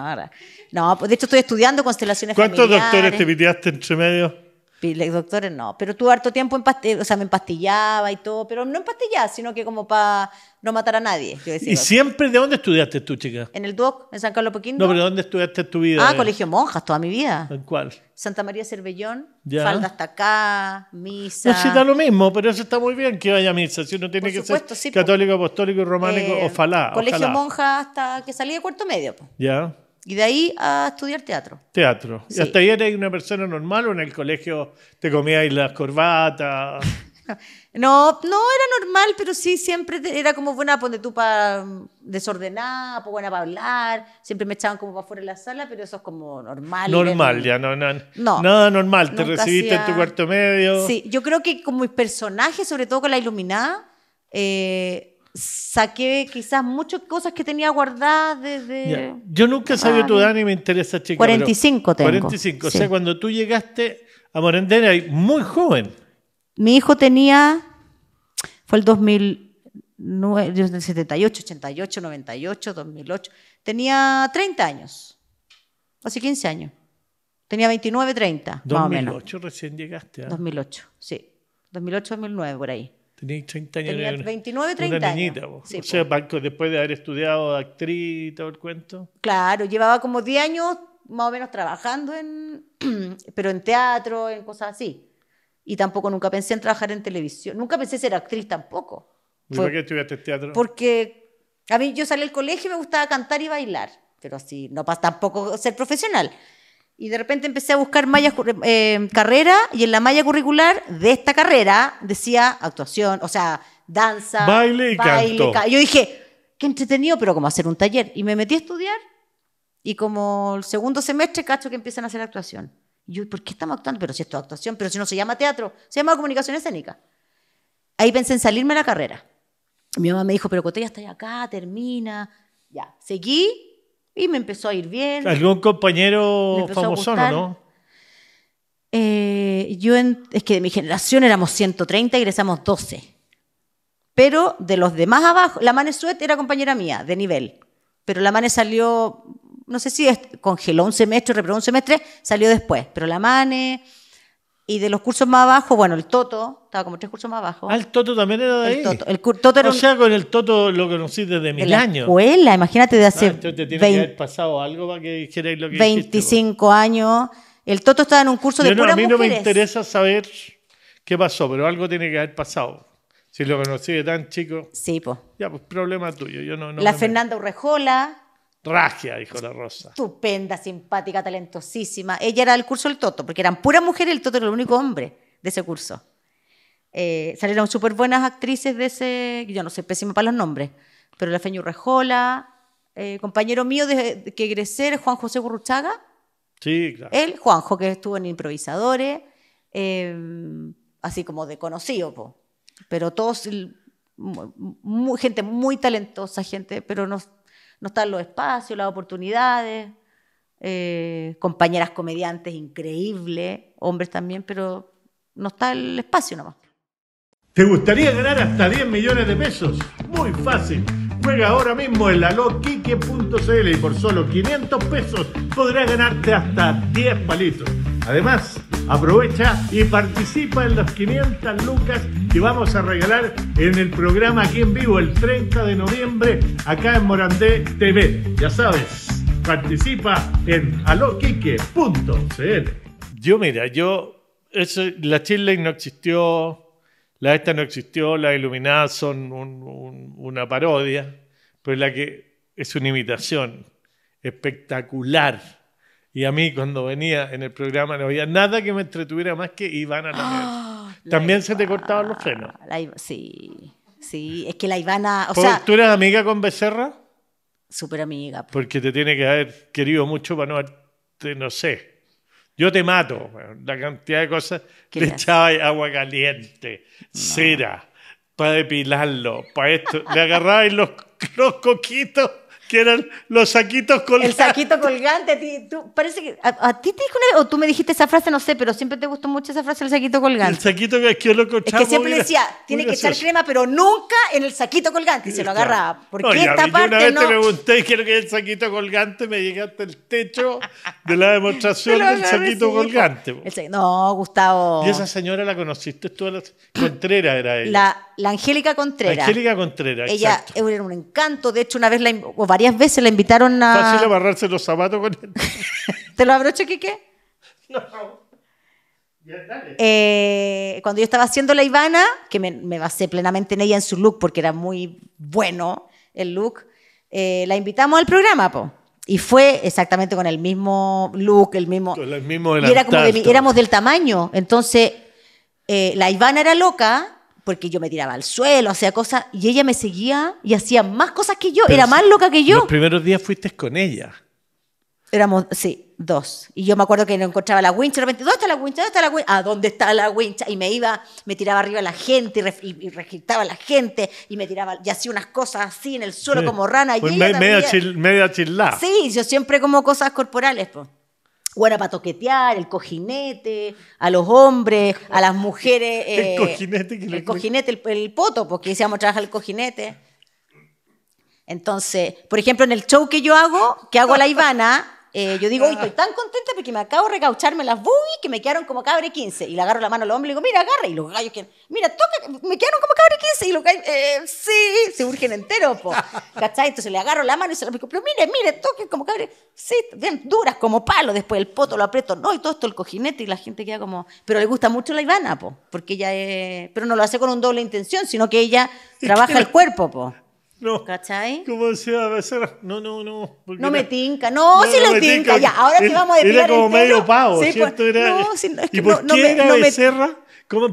[SPEAKER 2] No, pues, de hecho estoy estudiando constelaciones ¿Cuántos doctores te pidiaste entre medio? los doctores no, pero tú harto tiempo o sea, me empastillaba y todo, pero no empastillaba, sino que como para no matar a nadie. ¿Y siempre de dónde
[SPEAKER 1] estudiaste tú, chica?
[SPEAKER 2] En el Duoc, en San Carlos Pequín. No, pero
[SPEAKER 1] ¿dónde estudiaste tu vida? Ah, colegio monjas, toda mi vida. ¿En cuál?
[SPEAKER 2] Santa María Cervellón, falda hasta acá, misa. No, sí, da
[SPEAKER 1] lo mismo, pero eso está muy bien que vaya a misa, si uno tiene que ser católico, apostólico, románico, eh, o falá. Colegio
[SPEAKER 2] Monjas hasta que salí de cuarto medio. Ya. Y de ahí a estudiar teatro.
[SPEAKER 1] Teatro. ¿Y hasta ahí eres una persona normal o en el colegio te comías las corbatas?
[SPEAKER 2] no, no era normal, pero sí siempre era como buena, ponte tú para desordenada, pues buena para hablar. Siempre me echaban como para afuera de la sala, pero eso es como normal. Normal,
[SPEAKER 1] ya, no, no, no. Nada normal, te recibiste en tu cuarto medio. Sí,
[SPEAKER 2] yo creo que como mis personaje, sobre todo con la iluminada, eh, saqué quizás muchas cosas que tenía guardadas desde...
[SPEAKER 1] Yo nunca sabía ah, tu edad ni me interesa, chica. 45 tengo. 45, o sea, cuando tú llegaste a Morandera muy joven.
[SPEAKER 2] Mi hijo tenía, fue el 2009, 78, 88, 98, 2008, tenía 30 años, hace 15 años. Tenía 29, 30, 2008 más o menos.
[SPEAKER 1] recién llegaste.
[SPEAKER 2] 2008, ¿ah? sí. 2008, 2009,
[SPEAKER 1] por ahí. Tenía 30 años. 29, 30 años. o sea, después de haber estudiado actriz y todo el cuento.
[SPEAKER 2] Claro, llevaba como 10 años más o menos trabajando en, pero en teatro, en cosas así. Y tampoco nunca pensé en trabajar en televisión. Nunca pensé ser actriz tampoco. por qué estudiaste teatro? Porque a mí yo salí del colegio y me gustaba cantar y bailar, pero así, no pasa tampoco ser profesional. Y de repente empecé a buscar malla, eh, carrera y en la malla curricular de esta carrera decía actuación, o sea, danza, baile yo dije, qué entretenido, pero como hacer un taller. Y me metí a estudiar y como el segundo semestre cacho que empiezan a hacer actuación. Y yo, ¿por qué estamos actuando? Pero si esto es actuación, pero si no se llama teatro, se llama comunicación escénica. Ahí pensé en salirme de la carrera. Mi mamá me dijo, pero Cotella está acá, termina. Ya, seguí y me empezó a ir bien. ¿Algún
[SPEAKER 1] compañero famoso, no?
[SPEAKER 2] Eh, yo, es que de mi generación éramos 130 y 12. Pero de los demás abajo, la Mane Suet era compañera mía, de nivel. Pero la Mane salió, no sé si congeló un semestre, reprobó un semestre, salió después. Pero la Mane y de los cursos más abajo, bueno, el Toto, estaba como tres cursos más abajo. Ah,
[SPEAKER 1] el Toto también era de ahí. El Toto, O sea, con el Toto lo conocí desde mil la años. escuela, imagínate de ah, hace. entonces te tiene que haber pasado algo para que dijerais lo que
[SPEAKER 2] 25 años. El Toto estaba en un curso de no, puras A mí no me interesa
[SPEAKER 1] saber qué pasó, pero algo tiene que haber pasado. Si lo conocí de tan chico. Sí, pues. Ya, pues problema tuyo. Yo no, no la Fernanda
[SPEAKER 2] Urrejola,
[SPEAKER 1] Ragia, dijo la Rosa.
[SPEAKER 2] Estupenda, simpática, talentosísima. Ella era del curso del Toto, porque eran puras mujeres y el Toto era el único hombre de ese curso. Eh, salieron súper buenas actrices de ese, yo no sé, pésima para los nombres, pero la Feñu Rejola, eh, compañero mío de, que crecer Juan José Gurruchaga. Sí, claro. Él, Juanjo, que estuvo en Improvisadores, eh, así como de conocido, pero todos, gente muy talentosa, gente, pero no no están los espacios, las oportunidades, eh, compañeras comediantes increíbles, hombres también, pero no está el espacio nomás.
[SPEAKER 1] ¿Te gustaría ganar hasta 10 millones de pesos? Muy fácil. Juega ahora mismo en laloquique.cl y por solo 500 pesos podrás ganarte hasta 10 palitos. Además, aprovecha y participa en los 500 lucas que vamos a regalar en el programa aquí en vivo el 30 de noviembre acá en Morandé TV. Ya sabes, participa en aloquique.cl. Yo mira, yo la Chile no existió, la esta no existió, las iluminadas son una parodia, pero la que es una imitación espectacular y a mí cuando venía en el programa no había nada que me entretuviera más que Ivana ah, También se te cortaban los frenos. sí, sí, es que la Ivana... O sea, ¿Tú eres amiga con Becerra? Súper amiga. Porque te tiene que haber querido mucho para no no sé. Yo te mato. La cantidad de cosas. Le echaba agua caliente, cera, para depilarlo, para esto. Le agarrabas los, los coquitos que eran los
[SPEAKER 2] saquitos colgantes. El saquito
[SPEAKER 1] colgante,
[SPEAKER 2] parece que a, ti te dijo una vez, o tú me dijiste esa frase, no sé, pero siempre te gustó mucho esa frase, el saquito colgante. El
[SPEAKER 1] saquito que es que lo Es que siempre decía, tiene que echar
[SPEAKER 2] crema, pero nunca en el saquito colgante, y se lo agarraba. ¿Por qué esta parte una vez te pregunté
[SPEAKER 1] qué es que el saquito colgante, me llegaste hasta el techo de la demostración del saquito colgante.
[SPEAKER 2] no, Gustavo. Y esa
[SPEAKER 1] señora la conociste tú, a la, Contreras era ella. La,
[SPEAKER 2] la Angélica Contreras. Angélica
[SPEAKER 1] Contreras, Ella
[SPEAKER 2] era un encanto, de hecho una vez, la, o varias veces la invitaron a... Fácil barrarse los zapatos con él. ¿Te lo abrocho, Quique? No. Eh, cuando yo estaba haciendo la Ivana, que me, basé plenamente en ella, en su look, porque era muy bueno el look, eh, la invitamos al programa, Y fue exactamente con el mismo look, el mismo...
[SPEAKER 1] Con el mismo y era como éramos
[SPEAKER 2] del tamaño. Entonces, eh, la Ivana era loca porque yo me tiraba al suelo, hacía cosas, y ella me seguía y hacía más cosas que yo, era más loca que yo. Los primeros
[SPEAKER 1] días fuiste con ella.
[SPEAKER 2] Éramos, sí, dos. Y yo me acuerdo que no encontraba la wincha, de repente, ¿dónde está la wincha? ¿Dónde está la wincha? ¿A dónde está la wincha? Y me iba, me tiraba arriba la gente y, re, a la gente y me tiraba, y hacía unas cosas así en el suelo como rana. y media Sí, yo siempre como cosas corporales, pues. Buena para toquetear, el cojinete, a los hombres, a las mujeres. el eh, cojinete, que el, cojinete el, poto, porque pues, decíamos trabajar el cojinete. Entonces, por ejemplo, en el show que yo hago, que hago a la Ivana, eh, yo digo, estoy ah. tan contenta porque me acabo de recaucharme las boobies que me quedaron como cabre 15. Y le agarro la mano al hombre y digo, mira, agarra. Y los gallos que, mira, toca, me quedaron como cabre 15. Y los gallos, eh, sí, se urgen entero, po. ¿Cachai? Entonces le agarro la mano y se lo digo, pero mire, mire, toque como cabre. Sí, bien duras como palo. Después el poto lo aprieto, no, y todo esto el cojinete y la gente queda como. Pero le gusta mucho la Ivana, po, porque ella es. Pero no lo hace con un doble intención, sino que ella trabaja el cuerpo, po. No. ¿Cachai? ¿Cómo decía, va a No, no, no. No me tinca. No, si le tinca. Ya, ahora sí vamos a decir. Era como medio pavo, pues, ¿cierto? no, si, no, ¿Y por qué era becerra?
[SPEAKER 1] ¿Cómo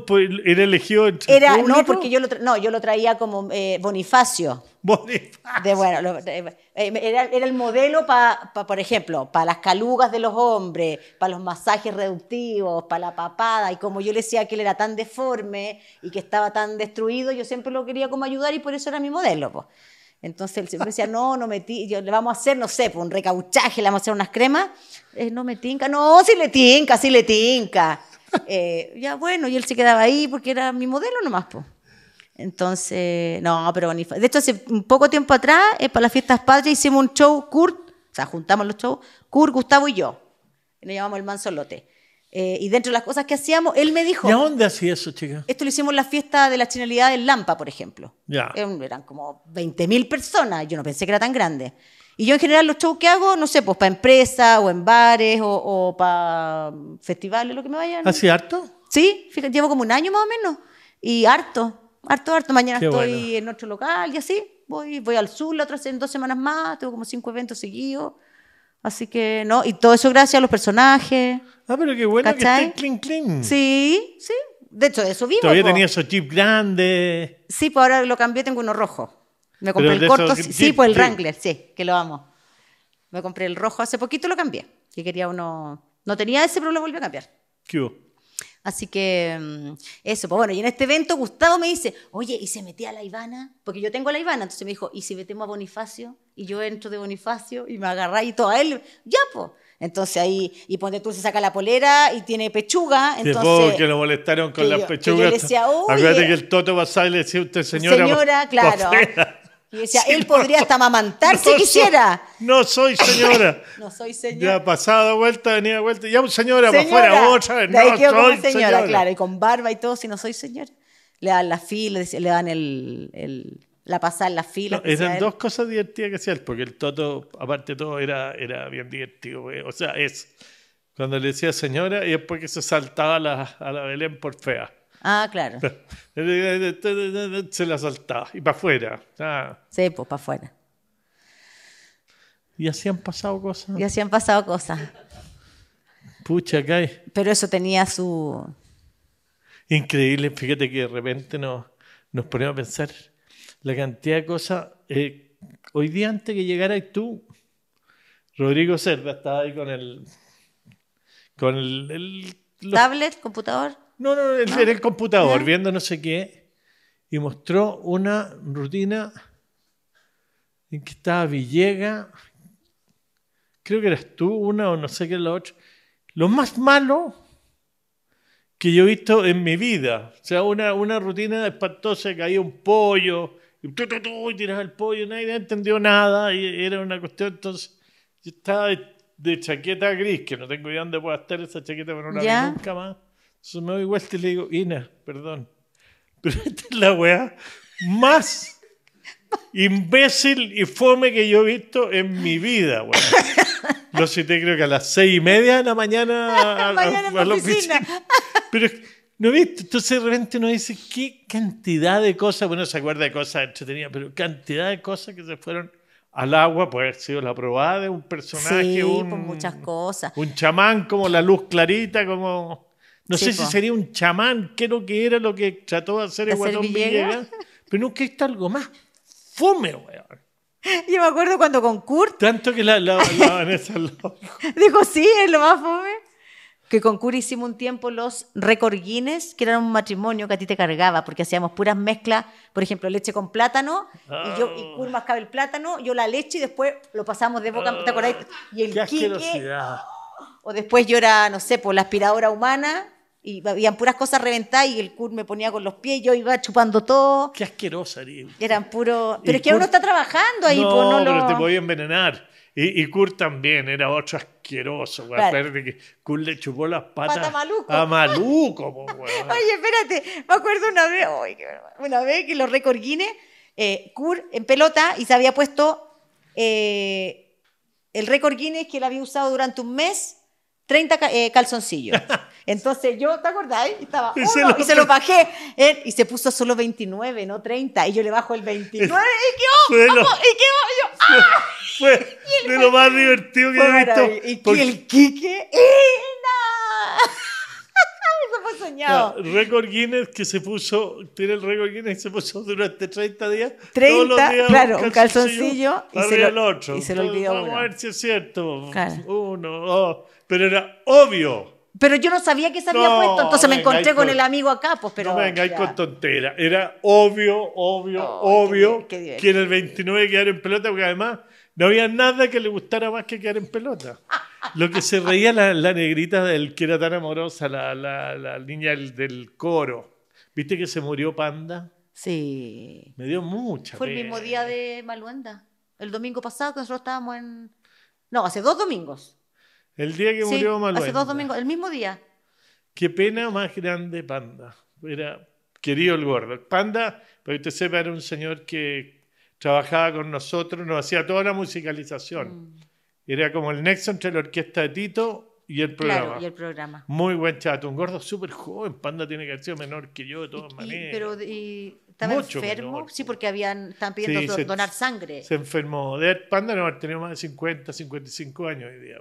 [SPEAKER 1] era elegido era, No, porque
[SPEAKER 2] yo lo, no, yo lo traía como eh, Bonifacio. Bonifacio. bueno, eh, era, el modelo, para, por ejemplo, para las calugas de los hombres, para los masajes reductivos, para la papada. Y como yo le decía que él era tan deforme y que estaba tan destruido, yo siempre lo quería como ayudar y por eso era mi modelo. Entonces él siempre decía, no, no metí, yo, le vamos a hacer, no sé, un recauchaje, le vamos a hacer unas cremas. Eh, no me tinca, no, si le tinca, si le tinca. Eh, ya bueno, y él se quedaba ahí porque era mi modelo nomás, pues. Entonces, no, pero De hecho, hace un poco tiempo atrás, eh, para las fiestas patrias, hicimos un show, Kurt, o sea, juntamos los shows, Kurt, Gustavo y yo. Y nos llamamos el Manzolote. Eh, y dentro de las cosas que hacíamos, él me dijo. ¿de dónde hacía eso, chica? Esto lo hicimos en la fiesta de la chinalidad del Lampa, por ejemplo. Ya. eran como 20.000 personas. Yo no pensé que era tan grande. Y yo en general los shows que hago, no sé, pues para empresas o en bares o, para festivales, lo que me vayan. ¿Así harto? Sí, llevo como un año más o menos. Y harto, harto, harto. Mañana estoy en otro local y así. Voy, voy al sur la otra en dos semanas más, tengo como cinco eventos seguidos. Así que no, y todo eso gracias a los personajes. Ah, pero qué bueno que esté clean, clean. Sí, sí. De hecho, eso vivo. Todavía tenía
[SPEAKER 1] esos chips grandes.
[SPEAKER 2] Sí, pues ahora lo cambié, tengo uno rojo. Me compré el corto, sí, pues el Wrangler, sí, que lo amo. Me compré el rojo, hace poquito lo cambié, que quería uno... No tenía ese, pero lo volví a cambiar. ¿Qué hubo? Así que mm, eso, pues bueno, y en este evento Gustavo me dice, oye, ¿y se metía a la Ivana? Porque yo tengo a la Ivana, entonces me dijo, ¿y si metemos a Bonifacio? Y yo entro de Bonifacio y me agarra y todo a él, ya pues. Entonces ahí, y ponte tú, se saca la polera y tiene pechuga. Entonces, que
[SPEAKER 1] lo molestaron con las pechugas. le decía, Acuérdate que el Toto pasaba y le decía usted, señora. Señora, claro.
[SPEAKER 2] Y decía, él podría hasta amamantar si quisiera.
[SPEAKER 1] no soy señora.
[SPEAKER 2] no soy señora. Ya
[SPEAKER 1] pasada vuelta, venía vuelta. Ya señora, para afuera otra No soy señora, claro.
[SPEAKER 2] Y con barba y todo, si no soy señor Le dan la fila, le dan la pasada en la fila. eran dos cosas divertidas que hacía él, porque el Toto,
[SPEAKER 1] aparte de todo, era, era bien divertido. O sea, es cuando le decía señora y después que se saltaba a la Belén por fea. Ah, claro. Se la saltaba y para afuera.
[SPEAKER 2] Sí, pues para afuera. Y así han pasado cosas. Y así han pasado cosas. Pucha, cae. Pero eso tenía su.
[SPEAKER 1] Increíble, fíjate que de repente nos, nos ponemos a pensar la cantidad de cosas. Eh, hoy día, antes que y tú, Rodrigo Cerda estaba ahí con el. con el,
[SPEAKER 2] tablet, computador
[SPEAKER 1] no, no, en el computador, viendo no sé qué, y mostró una rutina en que estaba Villega, creo que eras tú, una o no sé qué Lo más malo que yo he visto en mi vida. O sea, una, una rutina espantosa, caía un pollo, y, tiras el pollo, nadie entendió nada, y era una cuestión, entonces yo estaba de, chaqueta gris, que no tengo idea dónde pueda estar esa chaqueta, pero no la vi nunca más. Entonces me doy vuelta y le digo, Ina, perdón, pero esta es la weá más imbécil y fome que yo he visto en mi vida, weá. Lo te creo que a las seis y media de la mañana a, la oficina. Pero ¿No visto Entonces de repente uno dice, qué cantidad de cosas, bueno, se acuerda de cosas entretenidas, pero cantidad de cosas que se fueron al agua puede haber sido la probada de un personaje, sí, muchas cosas. un chamán como la luz clarita, como...
[SPEAKER 2] No sé si sería
[SPEAKER 1] un chamán, lo que era lo que trató de hacer el Guatón Villegas, pero no, que está algo más. Fome, Yo me acuerdo cuando con Kurt. Tanto que la, esa
[SPEAKER 2] dijo. sí, es lo más fome. Que con Kurt hicimos un tiempo los record que eran un matrimonio que a ti te cargaba, porque hacíamos puras mezclas, por ejemplo, leche con plátano, y yo y ah. mascaba el plátano, yo la leche y después lo pasamos de boca, ¿te acordáis? Ah, y el Qué O después yo era, no sé, por pues, la aspiradora humana y habían puras cosas reventadas y el cur me ponía con los pies, yo iba chupando todo. Qué asqueroso Eran puros... Pero es que uno está trabajando ahí, no, pues no pero te podía
[SPEAKER 1] envenenar. Y, y, Kurt también era otro asqueroso, güey. que Kurt le chupó las patas Pata maluco. a Maluco, po,
[SPEAKER 2] Oye, espérate, me acuerdo una vez, una vez que los récord Guinness, eh, Kurt en pelota y se había puesto eh, el récord Guinness que él había usado durante un mes 30 eh, calzoncillos. Entonces yo, ¿te acordás? Estaba uno, y se lo, y se lo bajé eh, y se puso solo 29, no 30. Y yo le bajo el 29 y quedó, oh, lo, oh, y yo, ¡ah! Fue, de lo más divertido que he visto. Y que el Quique era... ¡eh, soñado.
[SPEAKER 1] récord Guinness que se puso, tiene el récord Guinness que se puso durante 30 días. 30, claro, un calzoncillo, y, se lo, y se lo olvidó. Vamos a ver si es cierto. Uno, dos. Pero era obvio.
[SPEAKER 2] Pero yo no sabía que se había puesto, entonces me encontré con, el amigo acá, pues pero... No venga, hay con
[SPEAKER 1] tontera. Era obvio, obvio, obvio que en el 29 quedara en pelota, porque además no había nada que le gustara más que quedar en pelota. Lo que se reía la, negrita del que era tan amorosa, la, la, niña del, coro. ¿Viste que se murió Panda? Sí. Me dio mucha Fue el mismo día
[SPEAKER 2] de Maluenda. El domingo pasado que nosotros estábamos en... No, hace dos domingos.
[SPEAKER 1] El día que murió Maluenda. Hace dos
[SPEAKER 2] domingos, el mismo día.
[SPEAKER 1] Qué pena más grande Panda. Era querido el gordo. Panda, para que usted sepa, era un señor que trabajaba con nosotros, nos hacía toda la musicalización. Mm. Era como el nexo entre la orquesta de Tito y el programa. Claro, el programa. Muy buen chato, un gordo súper joven. Panda tiene que haber sido menor que yo de todas maneras. pero
[SPEAKER 2] estaba enfermo, sí, porque habían, estaban pidiendo donar sangre. Se
[SPEAKER 1] enfermó. De Panda no tenía más de 50, 55 años hoy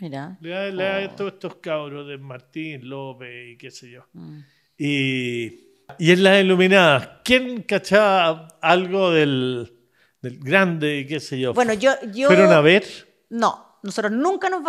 [SPEAKER 1] Mira. Le oh. todos estos cabros de Martín, López y qué sé yo. Mm. Y. Y en las iluminadas, ¿quién cachaba algo del, del grande y qué sé yo? Bueno,
[SPEAKER 2] yo, yo... ¿Fueron a ver? no, nosotros nunca nos...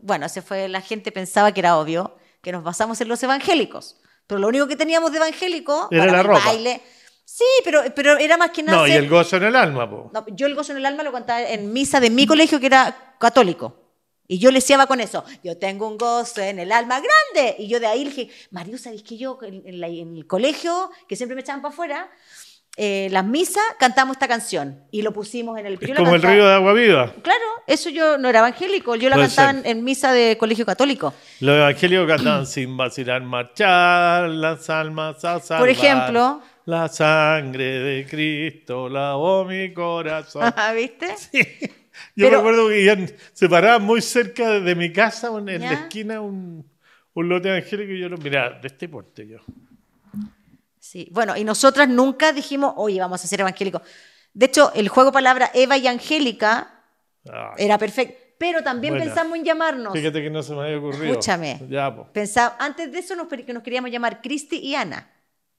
[SPEAKER 2] Bueno, ese fue, la gente pensaba que era obvio que nos basamos en los evangélicos, pero lo único que teníamos de evangélico era la ropa. baile. Sí, pero, pero era más que nada... No, y el gozo en el alma. Po. yo el gozo en el alma lo contaba en misa de mi colegio que era católico. Y yo le decía con eso, yo tengo un gozo en el alma grande. Y yo de ahí dije, Mario, ¿sabes que yo en, en el colegio, que siempre me echaban para afuera, eh, las misas, cantamos esta canción y lo pusimos en el... Es como el río de agua viva. Claro, eso yo no era evangélico, yo la cantaba en, misa de colegio católico.
[SPEAKER 1] Los evangélicos cantaban sin vacilar, marchar las almas a salvar. Por ejemplo, La sangre de Cristo lavó mi corazón.
[SPEAKER 2] Ah, ¿viste? Sí.
[SPEAKER 1] Yo recuerdo que se paraba muy cerca de mi casa, en la esquina, un, un lote evangélico, y yo lo miraba, de este porte yo.
[SPEAKER 2] Sí, bueno, y nosotras nunca dijimos, oye, vamos a ser evangélicos. De hecho, el juego palabra Eva y Angélica ah. era perfecto. Pero también pensamos en llamarnos.
[SPEAKER 1] Fíjate que no se me había ocurrido. Escúchame.
[SPEAKER 2] pensaba, antes de eso nos, nos queríamos llamar Cristi y Ana.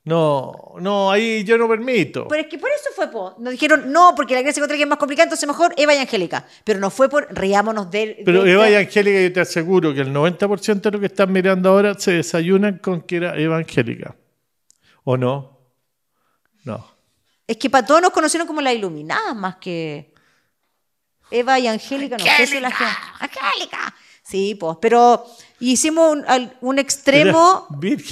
[SPEAKER 1] No, no, ahí yo no permito. Pero
[SPEAKER 2] es que por eso fue, Nos dijeron, no, porque la iglesia católica es más complicada, entonces mejor Eva y Angélica. Pero no fue por, riámonos de... Pero Eva y
[SPEAKER 1] Angélica, yo te aseguro que el 90% de lo que están mirando ahora se desayunan con que era evangélica. ¿O no? No.
[SPEAKER 2] Es que para todos nos conocieron como la iluminada más que Eva y Angélica. No sé ¡Angélica! Sí, pues, pero hicimos un, extremo...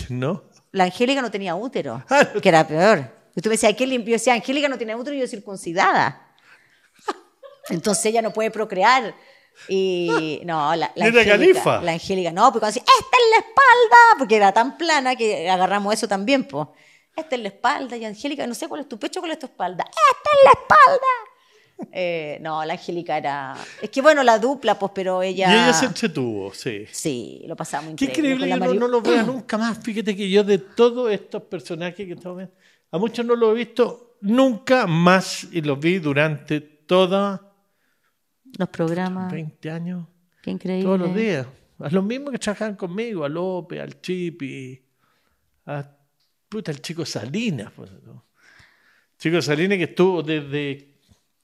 [SPEAKER 2] ¿no? La Angélica no tenía útero, ah, que era peor. Yo tú me decir ¿qué limpio? Yo Angélica no tenía útero y yo circuncidada. Entonces ella no puede procrear. Y no, la, Angélica. La Angélica, no, porque cuando decía, esta es la espalda, porque era tan plana que agarramos eso también, pues. Esta es la espalda, y Angélica, no sé cuál es tu pecho, cuál es tu espalda. Esta es la espalda. Eh, no, la Angélica era. Es que bueno, la dupla, pues, pero ella. Y ella se entretuvo, sí. Sí, lo pasamos increíble. Qué increíble, que no, no, lo veo nunca más. Fíjate
[SPEAKER 1] que yo de todos estos personajes que estamos viendo, a muchos no lo he visto nunca más y los vi durante toda
[SPEAKER 2] los programas. 20 años. Qué increíble. Todos los días.
[SPEAKER 1] A los mismos que trabajaban conmigo, a López, al Chipi, a puta, el chico Salinas. Pues, chico Salinas que estuvo desde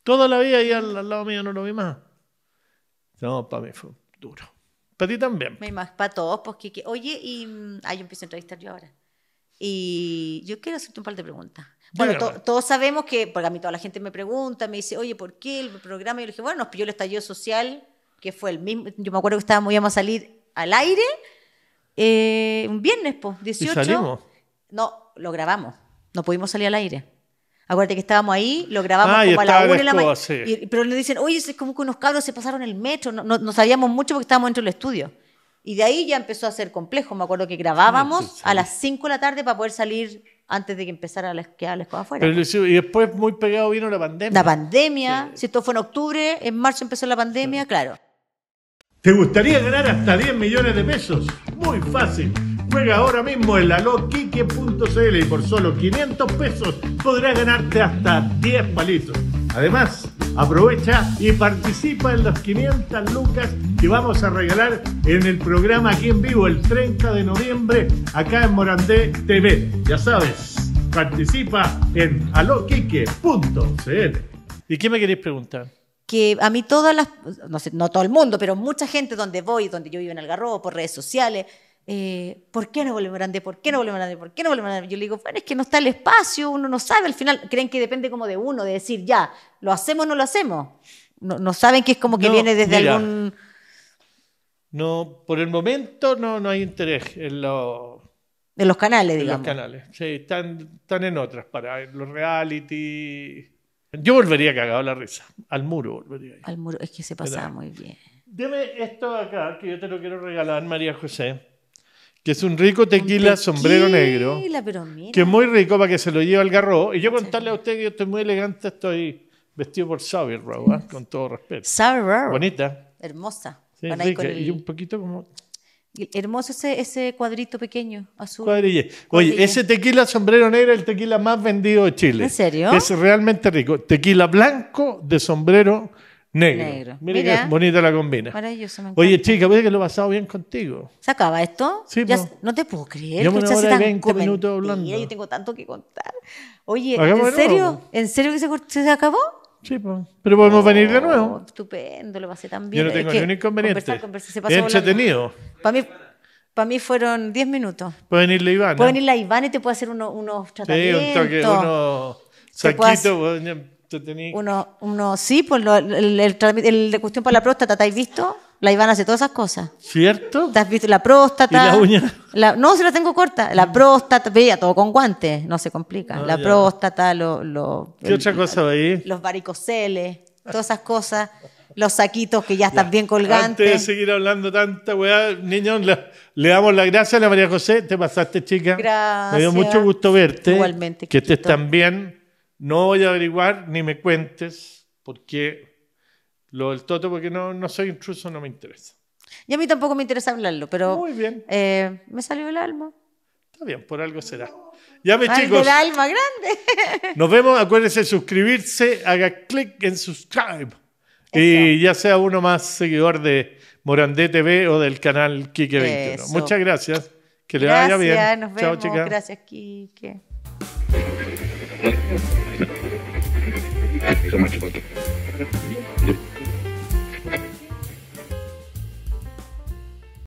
[SPEAKER 1] toda la vida ahí al, lado mío no lo vi más. No, para mí fue duro. Para ti también.
[SPEAKER 2] para todos, porque pues, oye, y mm, ay yo empiezo a entrevistar yo ahora. Y yo quiero hacerte un par de preguntas. Bueno, todos sabemos que, porque a mí toda la gente me pregunta, me dice, oye, ¿por qué el programa? Y yo le dije, bueno, nos pilló el estallido social, que fue el mismo, yo me acuerdo que estábamos, íbamos a salir al aire eh, un viernes, pues, 18. ¿Y salimos? No, lo grabamos, no pudimos salir al aire. Acuérdate que estábamos ahí, lo grabamos ah, como a la 1 de la mañana. Pero le dicen, oye, es como que unos cabros se pasaron el metro. No, sabíamos mucho porque estábamos dentro del estudio. Y de ahí ya empezó a ser complejo. Me acuerdo que ah, grabábamos a las 5 de la tarde para poder salir antes de que empezara a quedar la escuela afuera.
[SPEAKER 1] Pues. y después, muy pegado, vino la pandemia. La
[SPEAKER 2] pandemia, si esto fue en octubre, en marzo empezó la pandemia, claro.
[SPEAKER 1] ¿Te gustaría ganar hasta 10 millones de pesos? Muy fácil. Juega ahora mismo en laloquique.cl y por solo 500 pesos podrás ganarte hasta 10 palitos. Además, Aprovecha y participa en los 500 lucas que vamos a regalar en el programa aquí en vivo el 30 de noviembre acá en Morandé TV. Ya sabes, participa en aloquique.cl. ¿Y qué me queréis preguntar?
[SPEAKER 2] que a mí todas las, no sé, no todo el mundo, pero mucha gente donde voy, donde yo vivo en Algarrobo, por redes sociales, eh, ¿por qué no volvemos grande? ¿Por qué no volvemos grande? ¿Por qué no grande? Yo le digo, bueno, es que no está el espacio, uno no sabe, al final creen que depende como de uno, de decir, ya, ¿lo hacemos o no lo hacemos? No, saben que es como que viene desde algún...
[SPEAKER 1] No, por el momento no, no hay interés en los...
[SPEAKER 2] En los canales, digamos. En los
[SPEAKER 1] canales, sí, están, están en otras, para los reality... Yo volvería cagado a la risa. Al muro volvería.
[SPEAKER 2] Al muro, es que se pasaba muy bien.
[SPEAKER 1] Deme esto acá, que yo te lo quiero regalar, María José es un rico tequila, sombrero negro. Pero Que es muy rico para que se lo lleve al garro. Y yo contarle a usted que yo estoy muy elegante, estoy vestido por Sauber, con todo respeto.
[SPEAKER 2] Sauber. Bonita. Hermosa. Y
[SPEAKER 1] un poquito como...
[SPEAKER 2] Hermoso ese, cuadrito pequeño, azul. Oye, ese
[SPEAKER 1] tequila sombrero negro es el tequila más vendido de Chile. ¿En serio? Es realmente rico. Tequila blanco de sombrero negro negro. Mira, qué bonita la combina. Oye, chica, puede que lo he pasado bien contigo.
[SPEAKER 2] ¿Se acaba esto? Sí, ya, No te puedo creer. Yo me en 20 minutos hablando. yo tengo tanto que contar. Oye, ¿en serio? ¿En serio que se, se acabó? Sí, pues. pero podemos venir de nuevo. Oh, estupendo, lo pasé tan bien. Yo no tengo ningún inconveniente. entretenido. Para mí... mí fueron 10 minutos.
[SPEAKER 1] Pueden venir la Ivana. Puede venir
[SPEAKER 2] la Ivana y te puedo hacer unos tratamientos. Sí, un toque,
[SPEAKER 1] unos saquitos
[SPEAKER 2] uno, uno, sí, pues el, el, la cuestión para la próstata, ¿te has visto? La Ivana hace todas esas cosas. ¿Cierto? ¿Te has visto la próstata? ¿Y la uña? no, se la tengo corta. La mm. próstata, veía todo con guantes, no se complica. Ah, la próstata, lo, lo ¿Qué otra cosa ahí Los varicoceles, todas esas cosas. Los saquitos que ya están bien colgantes. Antes
[SPEAKER 1] de seguir hablando tanta weá, niños, le damos las gracias a la María José. Te pasaste, chica.
[SPEAKER 2] Gracias. Me dio mucho
[SPEAKER 1] gusto verte. Igualmente. Que estés tan bien no voy a averiguar ni me cuentes porque lo del Toto, porque no, soy intruso, no me interesa.
[SPEAKER 2] Y a mí tampoco me interesa hablarlo, pero. Muy bien. Eh, me salió el alma.
[SPEAKER 1] Está bien, por algo será. Ya me chicos. El
[SPEAKER 2] alma grande.
[SPEAKER 1] Nos vemos. Acuérdense de suscribirse, haga clic en subscribe. Y ya sea uno más seguidor de Morandé TV o del canal Kike 21. Muchas gracias. Que le vaya bien. Nos vemos. Gracias,
[SPEAKER 2] Kike. Thank you so much about